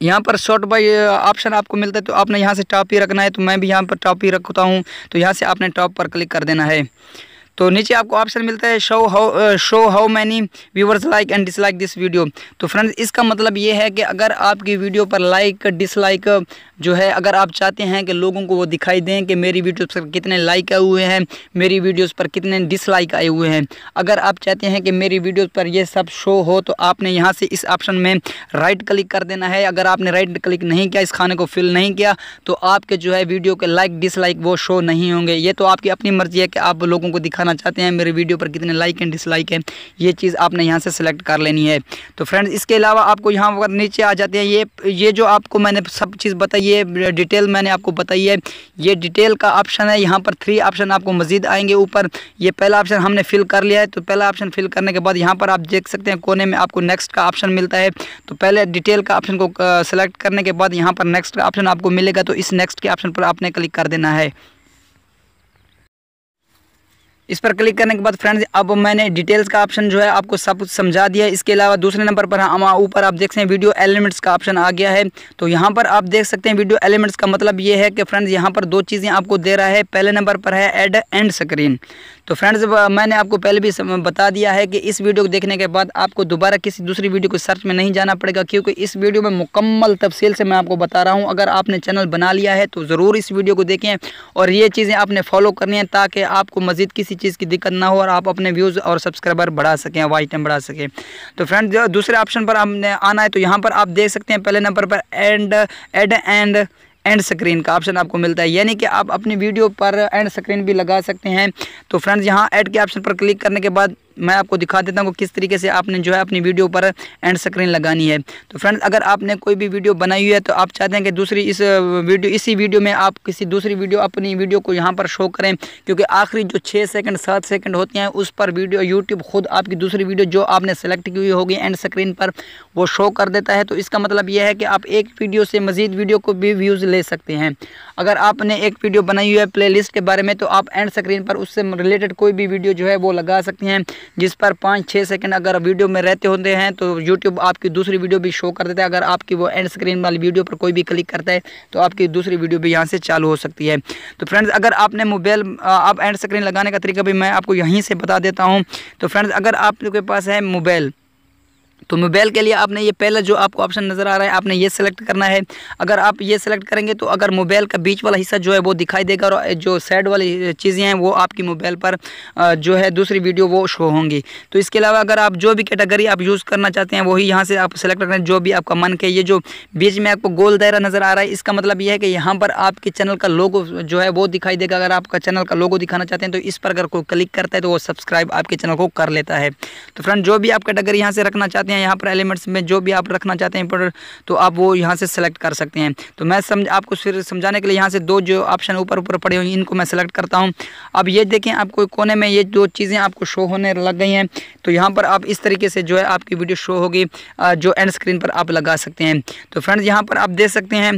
यहाँ पर शॉर्ट बाई ऑप्शन आपको मिलता है तो आपने यहाँ से टॉप ही रखना है तो मैं भी यहाँ पर टॉप ही रखता हूँ तो यहाँ से आपने टॉप पर क्लिक कर देना है तो नीचे आपको ऑप्शन मिलता है show how show how many viewers like and dislike this video तो फ्रेंड्स इसका मतलब ये है कि अगर आपकी वीडियो पर लाइक डिसलाइक जो है अगर आप चाहते हैं कि लोगों को वो दिखाई दें कि मेरी वीडियोस पर कितने लाइक आए हुए हैं मेरी वीडियोस पर कितने डिसलाइक आए हुए हैं अगर आप चाहते हैं कि मेरी वीडियोस पर ये सब शो हो तो आपने यहाँ से इस ऑप्शन में राइट क्लिक कर देना है अगर आपने राइट क्लिक नहीं किया इस खाने को फिल नहीं किया तो आपके जो है वीडियो के लाइक डिसलाइक वो शो नहीं होंगे ये तो आपकी अपनी मर्ज़ी है कि आप लोगों को दिखाना बताना चाहते हैं मेरे वीडियो पर कितने लाइक एंड डिसलाइक है ये चीज़ आपने यहाँ से सिलेक्ट कर लेनी है तो फ्रेंड्स इसके अलावा आपको यहाँ पर नीचे आ जाते हैं ये ये जो आपको मैंने सब चीज़ बताई है डिटेल मैंने आपको बताई है ये डिटेल का ऑप्शन है यहाँ पर थ्री ऑप्शन आपको मजीद आएंगे ऊपर ये पहला ऑप्शन हमने फिल कर लिया है तो पहला ऑप्शन फिल करने के बाद यहाँ पर आप देख सकते हैं कोने में आपको नेक्स्ट का ऑप्शन मिलता है तो पहले डिटेल का ऑप्शन को सिलेक्ट करने के बाद यहाँ पर नेक्स्ट का ऑप्शन आपको मिलेगा तो इस नेक्स्ट के ऑप्शन पर आपने क्लिक कर देना है इस पर क्लिक करने के बाद फ्रेंड्स अब मैंने डिटेल्स का ऑप्शन जो है आपको सब कुछ समझा दिया इसके अलावा दूसरे नंबर पर हम हाँ, ऊपर आप देख सकते हैं वीडियो एलिमेंट्स का ऑप्शन आ गया है तो यहाँ पर आप देख सकते हैं वीडियो एलिमेंट्स का मतलब ये है कि फ्रेंड्स यहाँ पर दो चीज़ें आपको दे रहा है पहले नंबर पर है एड एंड स्क्रीन तो फ्रेंड्स मैंने आपको पहले भी बता दिया है कि इस वीडियो को देखने के बाद आपको दोबारा किसी दूसरी वीडियो को सर्च में नहीं जाना पड़ेगा क्योंकि इस वीडियो में मुकम्मल तफसील से मैं आपको बता रहा हूँ अगर आपने चैनल बना लिया है तो ज़रूर इस वीडियो को देखें और ये चीज़ें आपने फॉलो करनी है ताकि आपको मज़ीद किसी चीज़ की दिक्कत ना हो और आप अपने व्यूज़ और सब्सक्राइबर बढ़ा सकें वाच टाइम बढ़ा सकें तो फ्रेंड्स दूसरे ऑप्शन पर हमने आना है तो यहाँ पर आप देख सकते हैं पहले नंबर पर end add end end screen का ऑप्शन आपको मिलता है यानी कि आप अपनी वीडियो पर एंड स्क्रीन भी लगा सकते हैं तो फ्रेंड्स यहाँ ऐड के ऑप्शन पर क्लिक करने के बाद मैं आपको दिखा देता हूँ किस तरीके से आपने जो है अपनी वीडियो पर एंड स्क्रीन लगानी है तो फ्रेंड्स अगर आपने कोई भी वीडियो बनाई हुई है तो आप चाहते हैं कि दूसरी इस वीडियो इसी वीडियो में आप किसी दूसरी वीडियो अपनी वीडियो को यहाँ पर शो करें क्योंकि आखिरी जो छः सेकंड सात सेकंड होती हैं उस पर वीडियो यूट्यूब खुद आपकी दूसरी वीडियो जो आपने सेलेक्ट की हुई होगी एंड स्क्रीन पर वो शो कर देता है तो इसका मतलब यह है कि आप एक वीडियो से मज़ीद वीडियो को भी व्यूज़ ले सकते हैं अगर आपने एक वीडियो बनाई हुई है प्लेलिस्ट के बारे में तो आप एंड स्क्रीन पर उससे रिलेटेड कोई भी वीडियो जो है वो लगा सकते हैं जिस पर पाँच छः सेकंड अगर वीडियो में रहते होते हैं तो यूट्यूब आपकी दूसरी वीडियो भी शो कर देता है अगर आपकी वो एंड स्क्रीन वाली वीडियो पर कोई भी क्लिक करता है तो आपकी दूसरी वीडियो भी यहाँ से चालू हो सकती है तो फ्रेंड्स अगर आपने मोबाइल आप एंड स्क्रीन लगाने का तरीका भी मैं आपको यहीं से बता देता हूँ तो फ्रेंड्स अगर आपके पास है मोबाइल तो मोबाइल के लिए आपने ये पहला जो आपको ऑप्शन नज़र आ रहा है आपने ये सेलेक्ट करना है अगर आप ये सेलेक्ट करेंगे तो अगर मोबाइल का बीच वाला हिस्सा जो है वो दिखाई देगा और जो साइड वाली चीज़ें हैं वो आपकी मोबाइल पर जो है दूसरी वीडियो वो शो होंगी तो इसके अलावा अगर आप जो भी कैटेगरी आप यूज़ करना चाहते हैं वही यहाँ से आप सेलेक्ट करें जो भी आपका मन के ये जो बीच में आपको गोल दायरा नज़र आ रहा है इसका मतलब ये है कि यहाँ पर आपके चैनल का लोगो जो है वो दिखाई देगा अगर आपका चैनल का लोगो दिखाना चाहते हैं तो इस पर अगर कोई क्लिक करता है तो वो सब्सक्राइब आपके चैनल को कर लेता है तो फ्रेंड जो भी आप कैटेगरी यहाँ से रखना चाहते चाहते हैं यहाँ पर एलिमेंट्स में जो भी आप रखना चाहते हैं पर तो आप वो यहाँ से सेलेक्ट कर सकते हैं तो मैं समझ आपको फिर समझाने के लिए यहाँ से दो जो ऑप्शन ऊपर ऊपर पड़े हुए हैं इनको मैं सेलेक्ट करता हूँ अब ये देखें आपको कोने में ये दो चीज़ें आपको शो होने लग गई हैं तो यहाँ पर आप इस तरीके से जो है आपकी वीडियो शो होगी जो एंड स्क्रीन पर आप लगा सकते हैं तो फ्रेंड्स यहाँ पर आप देख सकते हैं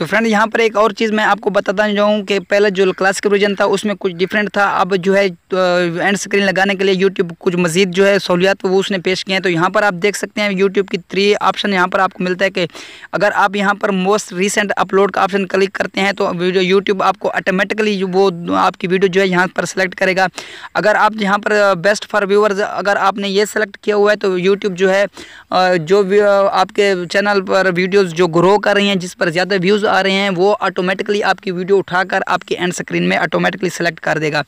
तो फ्रेंड यहाँ पर एक और चीज़ मैं आपको बताता जाऊँ कि पहले जो क्लासिक वर्जन था उसमें कुछ डिफरेंट था अब जो है एंड तो, स्क्रीन लगाने के लिए यूट्यूब कुछ मजीद जो है सहूलियात वो उसने पेश किए हैं तो यहाँ पर आप देख सकते हैं यूट्यूब की थ्री ऑप्शन यहाँ पर आपको मिलता है कि अगर आप यहाँ पर मोस्ट रिसेंट अपलोड का ऑप्शन क्लिक करते हैं तो वीडियो यूट्यूब आपको ऑटोमेटिकली वो आपकी वीडियो जो है यहाँ पर सेलेक्ट करेगा अगर आप यहाँ पर बेस्ट फॉर व्यूअर्स अगर आपने ये सेलेक्ट किया हुआ है तो यूट्यूब जो है जो आपके चैनल पर वीडियोज़ जो ग्रो कर रही हैं जिस पर ज़्यादा व्यूज़ आ रहे हैं वो ऑटोमेटिकली आपकी वीडियो उठाकर आपके एंड स्क्रीन में ऑटोमेटिकली सेलेक्ट कर देगा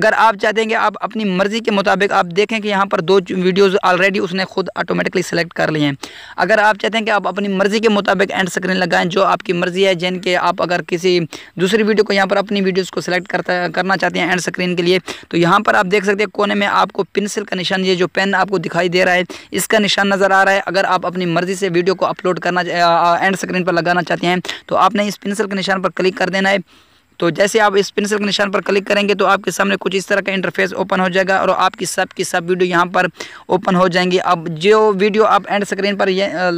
अगर आप चाहते हैं कि आप अपनी मर्ज़ी के मुताबिक आप देखें कि यहाँ पर दो वीडियोज़ ऑलरेडी उसने खुद ऑटोमेटिकली सेलेक्ट कर लिए हैं अगर आप चाहते हैं कि आप अपनी मर्ज़ी के मुताबिक एंड स्क्रीन लगाएं जो आपकी मर्ज़ी है जिनके आप अगर किसी दूसरी वीडियो को यहाँ पर अपनी वीडियोज़ को सिलेक्ट करना चाहते हैं एंड स्क्रीन के लिए तो यहाँ पर आप देख सकते हैं कोने में आपको पेंसिल का निशान ये जो पेन आपको दिखाई दे रहा है इसका निशान नज़र आ रहा है अगर आप अपनी मर्ज़ी से वीडियो को अपलोड करना एंड स्क्रीन पर लगाना चाहते हैं तो आपने इस पेंसिल के निशान पर क्लिक कर देना है तो जैसे आप इस पेंसिल के निशान पर क्लिक करेंगे तो आपके सामने कुछ इस तरह का इंटरफेस ओपन हो जाएगा और आपकी सब की सब वीडियो यहाँ पर ओपन हो जाएंगी अब जो वीडियो आप एंड स्क्रीन पर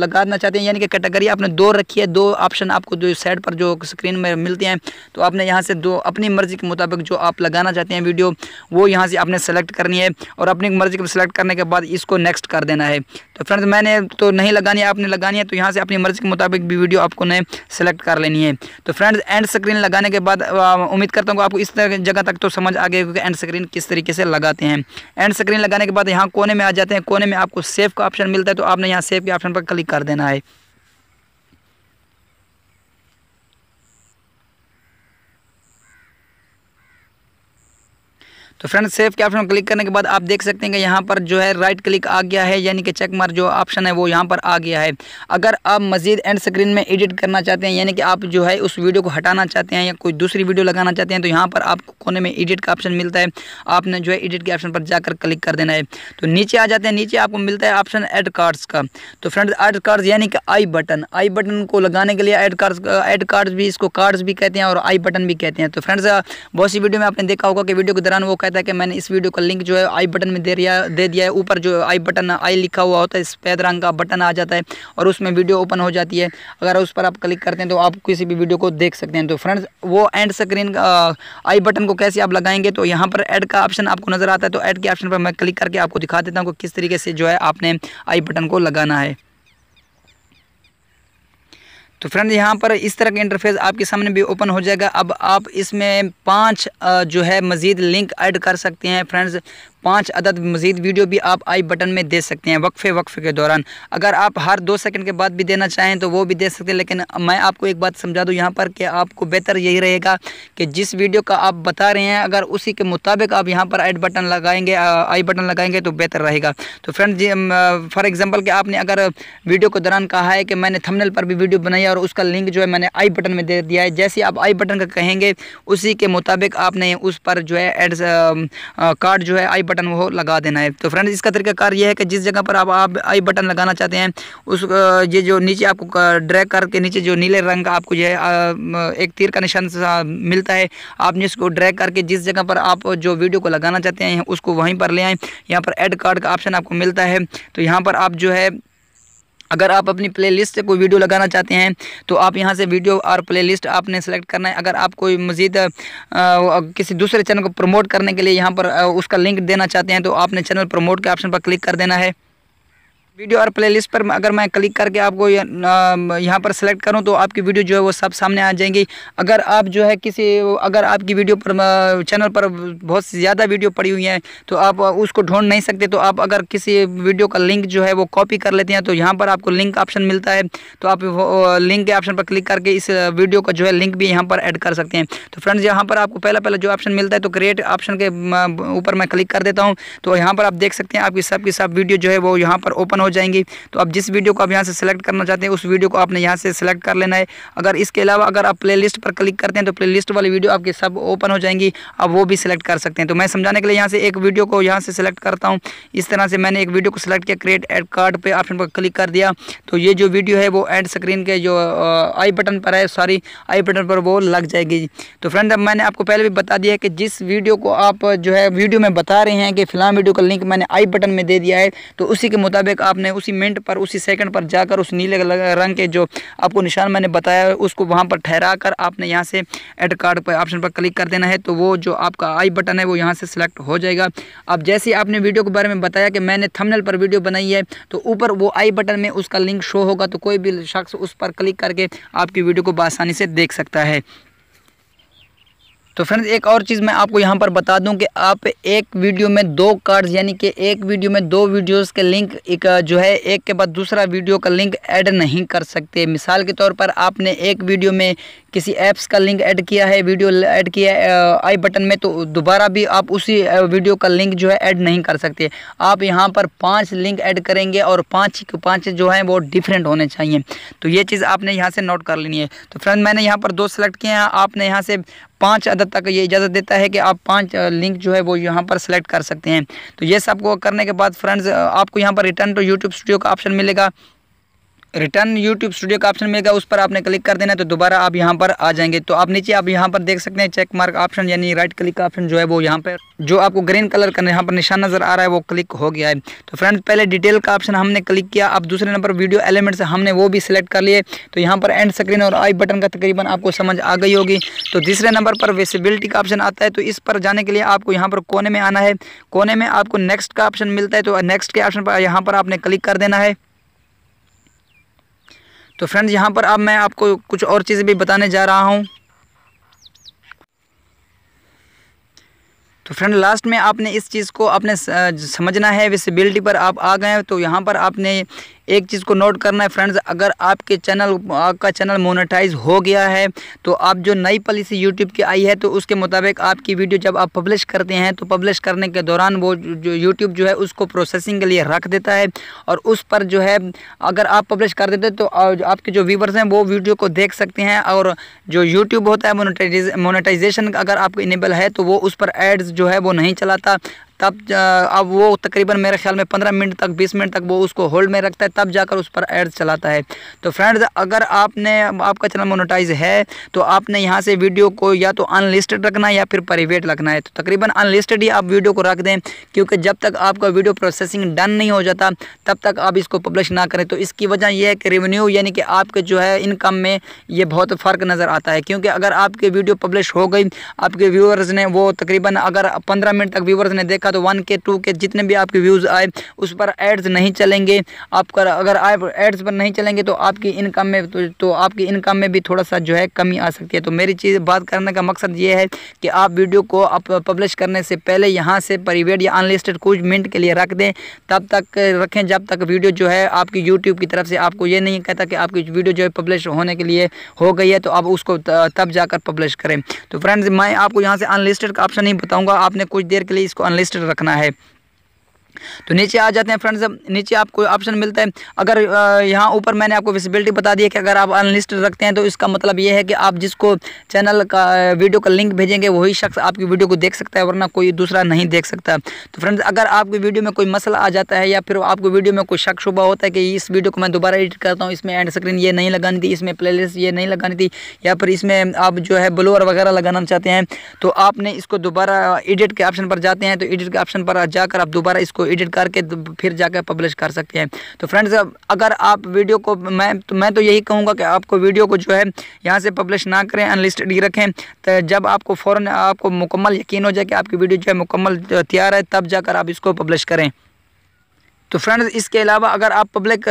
लगाना चाहते हैं यानी कि कैटेगरी आपने दो रखी है दो ऑप्शन आपको जो साइड पर जो स्क्रीन में मिलते हैं तो आपने यहाँ से दो अपनी मर्ज़ी के मुताबिक जो आप लगाना चाहते हैं वीडियो वो यहाँ से आपने सेलेक्ट करनी है और अपनी मर्ज़ी को सिलेक्ट करने के बाद इसको नेक्स्ट कर देना है तो फ्रेंड्स मैंने तो नहीं लगानी है आपने लगानी है तो यहाँ से अपनी मर्ज़ी के मुताबिक भी वीडियो आपको ने सेलेक्ट कर लेनी है तो फ्रेंड्स एंड स्क्रीन लगाने के बाद उम्मीद करता हूँ आपको इस जगह तक तो समझ आ गया क्योंकि एंड स्क्रीन किस तरीके से लगाते हैं एंड स्क्रीन लगाने के बाद यहाँ कोने में आ जाते हैं कोने में आपको सेफ का ऑप्शन मिलता है तो आपने यहाँ सेफ के ऑप्शन पर क्लिक कर देना है तो फ्रेंड्स सेव के ऑप्शन क्लिक करने के बाद आप देख सकते हैं कि यहाँ पर जो है राइट क्लिक आ गया है यानी कि चेक मार जो ऑप्शन है वो यहाँ पर आ गया है अगर आप मजीद एंड स्क्रीन में एडिट करना चाहते हैं यानी कि आप जो है उस वीडियो को हटाना चाहते हैं या कोई दूसरी वीडियो लगाना चाहते हैं तो यहाँ पर आपको कोने में एडिट का ऑप्शन मिलता है आपने जो है एडिट के ऑप्शन पर जाकर क्लिक कर देना है तो नीचे आ जाते हैं नीचे आपको मिलता है ऑप्शन एड कार्ड्स का तो फ्रेंड्स एड कार्ड्स यानी कि आई बटन आई बटन को लगाने के लिए एड कार्ड्स एड कार्ड्स भी इसको कार्ड्स भी कहते हैं और आई बटन भी कहते हैं तो फ्रेंड्स बहुत सी वीडियो में आपने देखा होगा कि वीडियो के दौरान वो कहते था कि मैंने इस वीडियो का लिंक जो है आई बटन में दे दिया दे दिया है ऊपर जो आई बटन आई लिखा हुआ होता है सफ़ेद रंग का बटन आ जाता है और उसमें वीडियो ओपन हो जाती है अगर उस पर आप क्लिक करते हैं तो आप किसी भी वीडियो को देख सकते हैं तो फ्रेंड्स वो एंड स्क्रीन आई बटन को कैसे आप लगाएंगे तो यहाँ पर एड का ऑप्शन आपको नज़र आता है तो एड के ऑप्शन पर मैं क्लिक करके आपको दिखा देता हूँ कि किस तरीके से जो है आपने आई बटन को लगाना है तो फ्रेंड यहाँ पर इस तरह का इंटरफेस आपके सामने भी ओपन हो जाएगा अब आप इसमें पाँच जो है मज़ीद लिंक ऐड कर सकते हैं फ्रेंड्स पाँच अदद मजीद वीडियो भी आप आई बटन में दे सकते हैं वक्फे वक्फे के दौरान अगर आप हर दो सेकंड के बाद भी देना चाहें तो वो भी दे सकते हैं लेकिन मैं आपको एक बात समझा दूँ यहाँ पर कि आपको बेहतर यही रहेगा कि जिस वीडियो का आप बता रहे हैं अगर उसी के मुताबिक आप यहाँ पर एड बटन लगाएंगे आई बटन लगाएंगे तो बेहतर रहेगा तो फ्रेंड फॉर एग्ज़ाम्पल कि आपने अगर वीडियो के दौरान कहा है कि मैंने थमनल पर भी वीडियो बनाई और उसका लिंक जो है मैंने आई बटन में दे दिया है जैसे आप आई बटन का कहेंगे उसी के मुताबिक आपने उस पर जो है एड्स कार्ड जो है आई बटन बटन वो लगा देना है तो फ्रेंड्स इसका तरीकाकार ये है कि जिस जगह पर आप आप आई बटन लगाना चाहते हैं उस ये जो नीचे आपको ड्रैग करके नीचे जो नीले रंग का आपको जो है एक तीर का निशान मिलता है आपने इसको ड्रैग करके जिस जगह पर आप जो वीडियो को लगाना चाहते हैं उसको वहीं पर ले आएँ यहाँ पर एड कार्ड का ऑप्शन आपको मिलता है तो यहाँ पर आप जो है अगर आप अपनी प्लेलिस्ट से कोई वीडियो लगाना चाहते हैं तो आप यहां से वीडियो और प्लेलिस्ट आपने सेलेक्ट करना है अगर आप कोई मज़ीद किसी दूसरे चैनल को प्रमोट करने के लिए यहां पर उसका लिंक देना चाहते हैं तो आपने चैनल प्रमोट के ऑप्शन पर क्लिक कर देना है वीडियो और प्लेलिस्ट पर अगर मैं क्लिक करके आपको यहाँ पर सेलेक्ट करूँ तो आपकी वीडियो जो है वो सब सामने आ जाएंगी अगर आप जो है किसी अगर आपकी वीडियो पर चैनल पर बहुत ज़्यादा वीडियो पड़ी हुई हैं तो आप उसको ढूंढ नहीं सकते तो आप अगर किसी वीडियो का लिंक जो है वो कॉपी कर लेते हैं तो यहाँ पर आपको लिंक ऑप्शन मिलता है तो आप लिंक के ऑप्शन पर क्लिक करके इस वीडियो का जो है लिंक भी यहाँ पर एड कर सकते हैं तो फ्रेंड्स यहाँ पर आपको पहला पहला जो ऑप्शन मिलता है तो क्रिएट ऑप्शन के ऊपर मैं क्लिक कर देता हूँ तो यहाँ पर आप देख सकते हैं आपकी सब की सब वीडियो जो है वो यहाँ पर ओपन हो जाएंगी तो आप जिस वीडियो को आप यहाँ से सेलेक्ट करना चाहते हैं उस वीडियो को आपने यहाँ से सेलेक्ट कर लेना है अगर इसके अलावा अगर आप प्ले पर क्लिक करते हैं तो प्ले वाली वीडियो आपकी सब ओपन हो जाएंगी आप वो भी सिलेक्ट कर सकते हैं तो मैं समझाने के लिए यहाँ से एक वीडियो को यहाँ से सिलेक्ट करता हूँ इस तरह से मैंने एक वीडियो को सिलेक्ट किया क्रिएट एड कार्ड पर ऑप्शन पर क्लिक कर दिया तो ये जो वीडियो है वो एड स्क्रीन के जो आई बटन पर है सॉरी आई बटन पर वो लग जाएगी तो फ्रेंड अब मैंने आपको पहले भी बता दिया है कि जिस वीडियो को आप जो है वीडियो में बता रहे हैं कि फिलहाल वीडियो का लिंक मैंने आई बटन में दे दिया है तो उसी के मुताबिक आप आपने उसी मिनट पर उसी सेकंड पर जाकर उस नीले रंग के जो आपको निशान मैंने बताया है उसको वहाँ पर ठहरा कर आपने यहाँ से एड कार्ड पर ऑप्शन पर क्लिक कर देना है तो वो जो आपका आई बटन है वो यहाँ से सिलेक्ट हो जाएगा अब जैसे आपने वीडियो के बारे में बताया कि मैंने थमनल पर वीडियो बनाई है तो ऊपर वो आई बटन में उसका लिंक शो होगा तो कोई भी शख्स उस पर क्लिक करके आपकी वीडियो को बसानी से देख सकता है तो फ्रेंड्स एक और चीज़ मैं आपको यहाँ पर बता दूँ कि आप एक वीडियो में दो कार्ड्स यानी कि एक वीडियो में दो वीडियोस के लिंक एक जो है एक के बाद दूसरा वीडियो का लिंक ऐड नहीं कर सकते मिसाल के तौर पर आपने एक वीडियो में किसी ऐप्स का लिंक ऐड किया है वीडियो ऐड किया है आई बटन में तो दोबारा भी आप उसी वीडियो का लिंक जो है ऐड नहीं कर सकते आप यहाँ पर पाँच लिंक ऐड करेंगे और पाँच के पाँच जो हैं वो डिफरेंट होने चाहिए तो ये चीज़ आपने यहाँ से नोट कर लेनी है तो फ्रेंड मैंने यहाँ पर दो सेलेक्ट किए हैं आपने यहाँ से पाँच अदद तक ये इजाज़त देता है कि आप पाँच लिंक जो है वो यहाँ पर सेलेक्ट कर सकते हैं तो ये सबको करने के बाद फ्रेंड्स आपको यहाँ पर रिटर्न टू यूट्यूब स्टूडियो का ऑप्शन मिलेगा रिटर्न यूट्यूब स्टूडियो का ऑप्शन मिलेगा उस पर आपने क्लिक कर देना है तो दोबारा आप यहाँ पर आ जाएंगे तो आप नीचे आप यहाँ पर देख सकते हैं चेक मार्क ऑप्शन यानी राइट क्लिक का ऑप्शन जो है वो यहाँ पर जो आपको ग्रीन कलर का यहाँ पर निशान नजर आ रहा है वो क्लिक हो गया है तो फ्रेंड पहले डिटेल का ऑप्शन हमने क्लिक किया अब दूसरे नंबर वीडियो एलिमेंट्स हमने वो भी सिलेक्ट कर लिए तो यहाँ पर एंड स्क्रीन और आई बटन का तकरीबन आपको समझ आ गई होगी तो तीसरे नंबर पर वेसिबिलिटी का ऑप्शन आता है तो इस पर जाने के लिए आपको यहाँ पर कोने में आना है कोने में आपको नेक्स्ट का ऑप्शन मिलता है तो नेक्स्ट के ऑप्शन पर यहाँ पर आपने क्लिक कर देना है तो फ्रेंड्स यहाँ पर अब मैं आपको कुछ और चीज़ें भी बताने जा रहा हूँ तो फ्रेंड लास्ट में आपने इस चीज़ को आपने समझना है विसिबिलिटी पर आप आ गए तो यहाँ पर आपने एक चीज़ को नोट करना है फ्रेंड्स अगर आपके चैनल आपका चैनल मोनेटाइज हो गया है तो आप जो नई पॉलिसी यूट्यूब की आई है तो उसके मुताबिक आपकी वीडियो जब आप पब्लिश करते हैं तो पब्लिश करने के दौरान वो जो यूट्यूब जो है उसको प्रोसेसिंग के लिए रख देता है और उस पर जो है अगर आप पब्लिश कर देते तो आपके जो व्यूवर्स हैं वो वीडियो को देख सकते हैं और जो यूट्यूब होता है मोनेटाइजेशन अगर आपको इनेबल है तो वो उस पर एड्स जो है वो नहीं चलाता तब अब वो तकरीबन मेरे ख्याल में पंद्रह मिनट तक बीस मिनट तक वो उसको होल्ड में रखता है तब जाकर उस पर एड्स चलाता है तो फ्रेंड्स अगर आपने आपका चैनल मोनोटाइज है तो आपने यहाँ से वीडियो को या तो अनलिस्टेड रखना है या फिर प्राइवेट रखना है तो तकरीबन अनलिस्टेड ही आप वीडियो को रख दें क्योंकि जब तक आपका वीडियो प्रोसेसिंग डन नहीं हो जाता तब तक आप इसको पब्लिश ना करें तो इसकी वजह यह है कि रेवेन्यू यानी कि आपके जो है इनकम में ये बहुत फ़र्क नज़र आता है क्योंकि अगर आपकी वीडियो पब्लिश हो गई आपके व्यूअर्स ने वो तकरीबन अगर पंद्रह मिनट तक व्यूअर्स ने देखा देखा तो वन के टू के जितने भी आपके व्यूज़ आए उस पर एड्स नहीं चलेंगे आपका अगर आप एड्स पर नहीं चलेंगे तो आपकी इनकम में तो, तो आपकी इनकम में भी थोड़ा सा जो है कमी आ सकती है तो मेरी चीज़ बात करने का मकसद ये है कि आप वीडियो को आप पब्लिश करने से पहले यहाँ से परिवेड या अनलिस्टेड कुछ मिनट के लिए रख दें तब तक रखें जब तक वीडियो जो है आपकी यूट्यूब की तरफ से आपको ये नहीं कहता कि आपकी वीडियो जो है पब्लिश होने के लिए हो गई है तो आप उसको तब जाकर पब्लिश करें तो फ्रेंड्स मैं आपको यहाँ से अनलिस्टेड का ऑप्शन नहीं बताऊँगा आपने कुछ देर के लिए इसको अनलिस्टेड रखना है तो नीचे आ जाते हैं फ्रेंड्स नीचे आपको ऑप्शन मिलता है अगर यहाँ ऊपर मैंने आपको विजिबिलिटी बता दी है कि अगर आप अनलिस्ट रखते हैं तो इसका मतलब ये है कि आप जिसको चैनल का वीडियो का लिंक भेजेंगे वही शख्स आपकी वीडियो को देख सकता है वरना कोई दूसरा नहीं देख सकता तो फ्रेंड्स अगर आपकी वीडियो में कोई मसला आ जाता है या फिर आपको वीडियो में कोई शक शुबा होता है कि इस वीडियो को मैं दोबारा एडिट करता हूँ इसमें एंड स्क्रीन ये नहीं लगानी थी इसमें प्ले ये नहीं लगानी थी या फिर इसमें आप जो है ब्लोअर वगैरह लगाना चाहते हैं तो आपने इसको दोबारा एडिट के ऑप्शन पर जाते हैं तो एडिट के ऑप्शन पर जाकर आप दोबारा इसको एडिट करके तो फिर जाकर पब्लिश कर सकते हैं तो फ्रेंड्स अगर आप वीडियो को मैं तो मैं तो यही कहूँगा कि आपको वीडियो को जो है यहाँ से पब्लिश ना करें अनलिस्टेड ही रखें तो जब आपको फ़ौरन आपको मुकम्मल यकीन हो जाए कि आपकी वीडियो जो है मुकम्मल तैयार है तब जाकर आप इसको पब्लिश करें तो फ्रेंड्स इसके अलावा अगर आप पब्लिक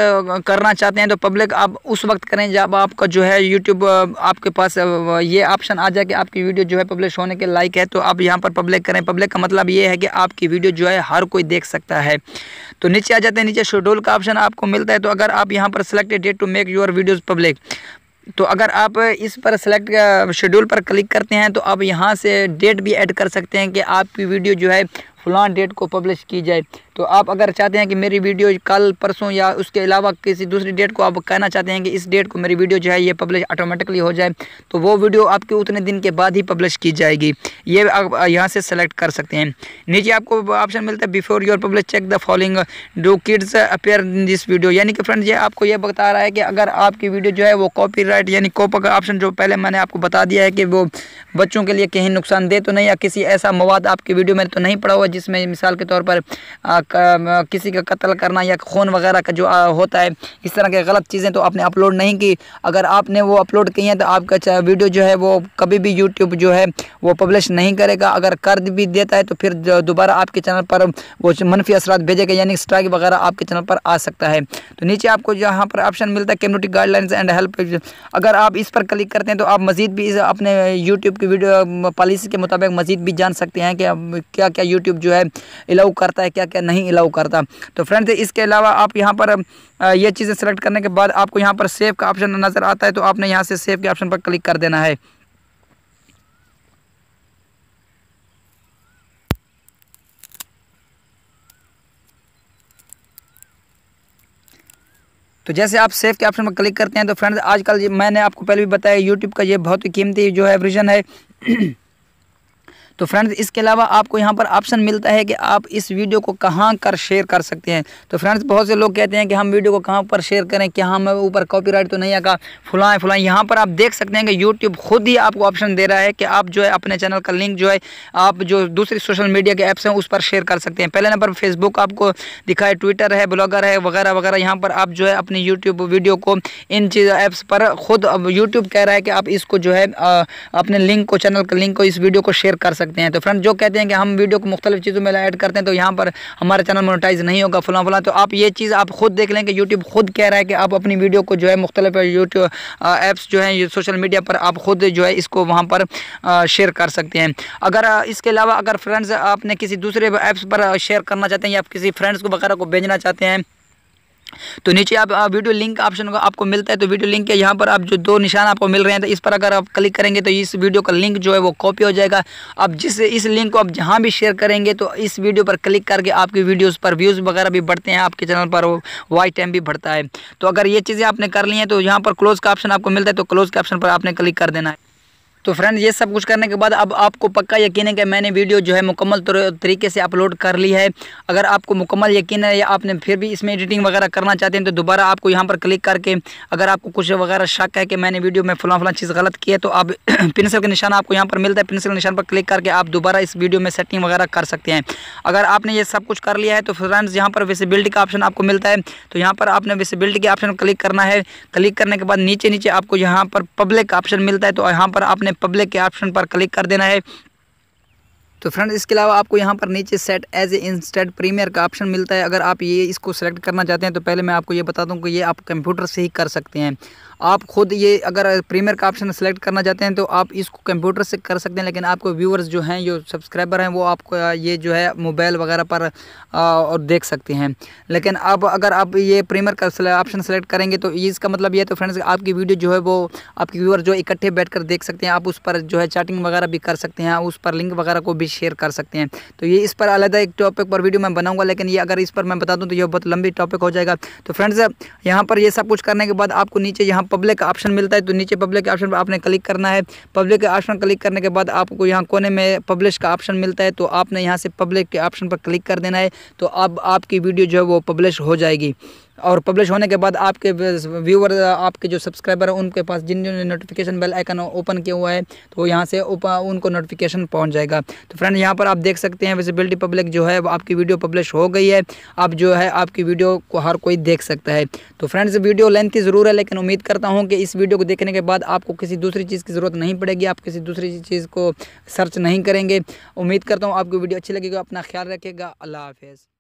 करना चाहते हैं तो पब्लिक आप उस वक्त करें जब आपका जो है यूट्यूब आपके पास ये ऑप्शन आ जाए कि आपकी वीडियो जो है पब्लिश होने के लायक है तो आप यहाँ पर पब्लिक करें पब्लिक का मतलब ये है कि आपकी वीडियो जो है हर कोई देख सकता है तो नीचे आ जाते हैं नीचे शेड्यूल का ऑप्शन आपको मिलता है तो अगर आप यहाँ पर selected date to make your videos public तो अगर आप इस पर सेलेक्ट शेड्यूल पर क्लिक करते हैं तो आप यहाँ से डेट भी ऐड कर सकते हैं कि आपकी वीडियो जो है फलान डेट को पब्लिश की जाए तो आप अगर चाहते हैं कि मेरी वीडियो कल परसों या उसके अलावा किसी दूसरी डेट को आप कहना चाहते हैं कि इस डेट को मेरी वीडियो जो है ये पब्लिश ऑटोमेटिकली हो जाए तो वो वीडियो आपके उतने दिन के बाद ही पब्लिश की जाएगी ये आप यहाँ से सेलेक्ट कर सकते हैं नीचे आपको ऑप्शन मिलता है before your publish check the following do kids appear in this video यानी कि फ्रेंड ये आपको ये बता रहा है कि अगर आपकी वीडियो जो है वो कॉपी यानी कोपा का ऑप्शन जो पहले मैंने आपको बता दिया है कि वो बच्चों के लिए कहीं नुकसानदेह तो नहीं या किसी ऐसा मवाद आपकी वीडियो में तो नहीं पड़ा हुआ जिसमें मिसाल के तौर पर आ, क, किसी का कत्ल करना या खून वगैरह का जो आ, होता है इस तरह के गलत चीज़ें तो आपने अपलोड नहीं की अगर आपने वो अपलोड की हैं तो आपका वीडियो जो है वो कभी भी यूट्यूब जो है वो पब्लिश नहीं करेगा अगर कर भी देता है तो फिर दोबारा आपके चैनल पर वो मनफी असरा भेजेगा यानी स्ट्राइक वगैरह आपके चैनल पर आ सकता है तो नीचे आपको यहाँ पर ऑप्शन मिलता है कम्युनिटी गाइडलाइंस एंड हेल्प अगर आप इस पर क्लिक करते हैं तो आप मज़ीद भी अपने यूट्यूब की वीडियो पॉलिसी के मुताबिक मज़ीद भी जान सकते हैं कि क्या क्या यूट्यूब जो है अलाउ करता है क्या क्या नहीं अलाउ करता तो फ्रेंड्स इसके अलावा आप यहाँ पर ये चीज़ें सेलेक्ट करने के बाद आपको यहाँ पर सेव का ऑप्शन नज़र आता है तो आपने यहाँ से सेव के ऑप्शन पर क्लिक कर देना है तो जैसे आप सेफ के ऑप्शन पर क्लिक करते हैं तो फ्रेंड्स आजकल मैंने आपको पहले भी बताया यूट्यूब का ये बहुत ही कीमती जो है वर्जन है [CLEARS THROAT] तो फ्रेंड्स इसके अलावा आपको यहाँ पर ऑप्शन मिलता है कि आप इस वीडियो को कहाँ कर शेयर कर सकते हैं तो फ्रेंड्स बहुत से लोग कहते हैं कि हम वीडियो को कहाँ पर शेयर करें क्या हमें ऊपर कॉपीराइट तो नहीं आगा फुलाएँ फुलाएँ यहाँ पर आप देख सकते हैं कि यूट्यूब खुद ही आपको ऑप्शन दे रहा है कि आप जो है अपने चैनल का लिंक जो है आप जो दूसरी सोशल मीडिया के ऐप्स हैं उस पर शेयर कर सकते हैं पहले नंबर फेसबुक आपको दिखा है ट्विटर है ब्लॉगर है वगैरह वगैरह यहाँ पर आप जो है अपनी यूट्यूब वीडियो को इन चीज़ ऐप्स पर खुद यूट्यूब कह रहा है कि आप इसको जो है अपने लिंक को चैनल का लिंक को इस वीडियो को शेयर कर सकते सकते हैं तो फ्रेंड जो कहते हैं कि हम वीडियो को मुख्तलिफ चीज़ों में ऐड करते हैं तो यहाँ पर हमारा चैनल मोनोटाइज नहीं होगा फलां फलां तो आप ये चीज़ आप खुद देख लें कि यूट्यूब खुद कह रहा है कि आप अपनी वीडियो को जो है मुख्तलिफ यूट्यूब ऐप्स जो है सोशल मीडिया पर आप खुद जो है इसको वहाँ पर शेयर कर सकते हैं अगर इसके अलावा अगर फ्रेंड्स आपने किसी दूसरे ऐप्स पर शेयर करना चाहते हैं या आप किसी फ्रेंड्स को वगैरह को भेजना चाहते हैं तो नीचे आप वीडियो लिंक ऑप्शन आपको मिलता है तो वीडियो लिंक के यहाँ पर आप जो दो निशान आपको मिल रहे हैं तो इस पर अगर आप क्लिक करेंगे तो इस वीडियो का लिंक जो है वो कॉपी हो जाएगा अब जिस इस लिंक को आप जहाँ भी शेयर करेंगे तो इस वीडियो पर क्लिक करके आपकी वीडियोज़ पर व्यूज़ वगैरह भी बढ़ते हैं आपके चैनल पर वाई टाइम भी बढ़ता है तो अगर ये चीज़ें आपने कर ली हैं तो यहाँ पर क्लोज़ का ऑप्शन आपको मिलता है तो क्लोज़ के ऑप्शन पर आपने क्लिक कर देना है तो फ्रेंड ये सब कुछ करने के बाद अब आपको पक्का यकीन है कि मैंने वीडियो जो है मुकम्मल तरीके से अपलोड कर ली है अगर आपको मुकम्मल यकीन है या आपने फिर भी इसमें एडिटिंग वगैरह करना चाहते हैं तो दोबारा आपको यहाँ पर क्लिक करके अगर आपको कुछ वगैरह शक है कि मैंने वीडियो में फलां फलां चीज़ गलत की है तो आप पेंसिल [CLEARS THROAT] का निशान आपको यहाँ पर मिलता है पेंसिल के निशान पर क्लिक करके आप दोबारा इस वीडियो में सेटिंग वगैरह कर सकते हैं अगर आपने ये सब कुछ कर लिया है तो फ्रेंड्स यहाँ पर विसिबिलिटी का ऑप्शन आपको मिलता है तो यहाँ पर आपने विसिबिलिटी के ऑप्शन क्लिक करना है क्लिक करने के बाद नीचे नीचे आपको यहाँ पर पब्लिक ऑप्शन मिलता है तो यहाँ पर आपने पब्लिक के ऑप्शन पर क्लिक कर देना है तो फ्रेंड इसके अलावा आपको यहाँ पर नीचे set as a instant premiere का ऑप्शन मिलता है अगर आप ये इसको सेलेक्ट करना चाहते हैं तो पहले मैं आपको ये बता दूँ कि ये आप कंप्यूटर से ही कर सकते हैं आप खुद ये अगर प्रीमियर का ऑप्शन सेलेक्ट करना चाहते हैं तो आप इसको कंप्यूटर से कर सकते हैं लेकिन आपको व्यूअर्स जो हैं जो सब्सक्राइबर हैं वो आपको ये जो है मोबाइल वगैरह पर और देख सकते हैं लेकिन अब अगर आप ये प्रीमियर का ऑप्शन सेलेक्ट करेंगे तो इसका मतलब ये तो फ्रेंड्स आपकी वीडियो जो है वो आपके व्यूअर जो इकट्ठे बैठ देख सकते हैं आप उस पर जो है चैटिंग वगैरह भी कर सकते हैं उस पर लिंक वगैरह को भी शेयर कर सकते हैं तो ये इस पर अलहदा एक टॉपिक पर वीडियो मैं बनाऊँगा लेकिन ये अगर इस पर मैं बता दूँ तो ये बहुत लंबी टॉपिक हो जाएगा तो फ्रेंड्स यहाँ पर ये सब कुछ करने के बाद आपको नीचे यहाँ पर पब्लिक का ऑप्शन मिलता है तो नीचे पब्लिक के ऑप्शन पर आपने क्लिक करना है पब्लिक के ऑप्शन क्लिक करने के बाद आपको यहाँ कोने में पब्लिश का ऑप्शन मिलता है तो आपने यहाँ से पब्लिक के ऑप्शन पर क्लिक कर देना है तो अब आपकी वीडियो जो है वो पब्लिश हो जाएगी और पब्लिश होने के बाद आपके व्यूवर आपके जो सब्सक्राइबर हैं उनके पास जिन जिन्होंने नोटिफिकेशन बेल आइकन ओपन किया हुआ है तो यहाँ से उनको नोटिफिकेशन पहुँच जाएगा तो फ्रेंड यहाँ पर आप देख सकते हैं विजिबिलिटी पब्लिक जो है आपकी वीडियो पब्लिश हो गई है अब जो है आपकी वीडियो को हर कोई देख सकता है तो फ्रेंड्स वीडियो लेंथ ज़रूर है लेकिन उम्मीद करता हूँ कि इस वीडियो को देखने के बाद आपको किसी दूसरी चीज़ की ज़रूरत नहीं पड़ेगी आप किसी दूसरी चीज़ को सर्च नहीं करेंगे उम्मीद करता हूँ आपकी वीडियो अच्छी लगेगी अपना ख्याल रखेगा अल्लाह हाफिज़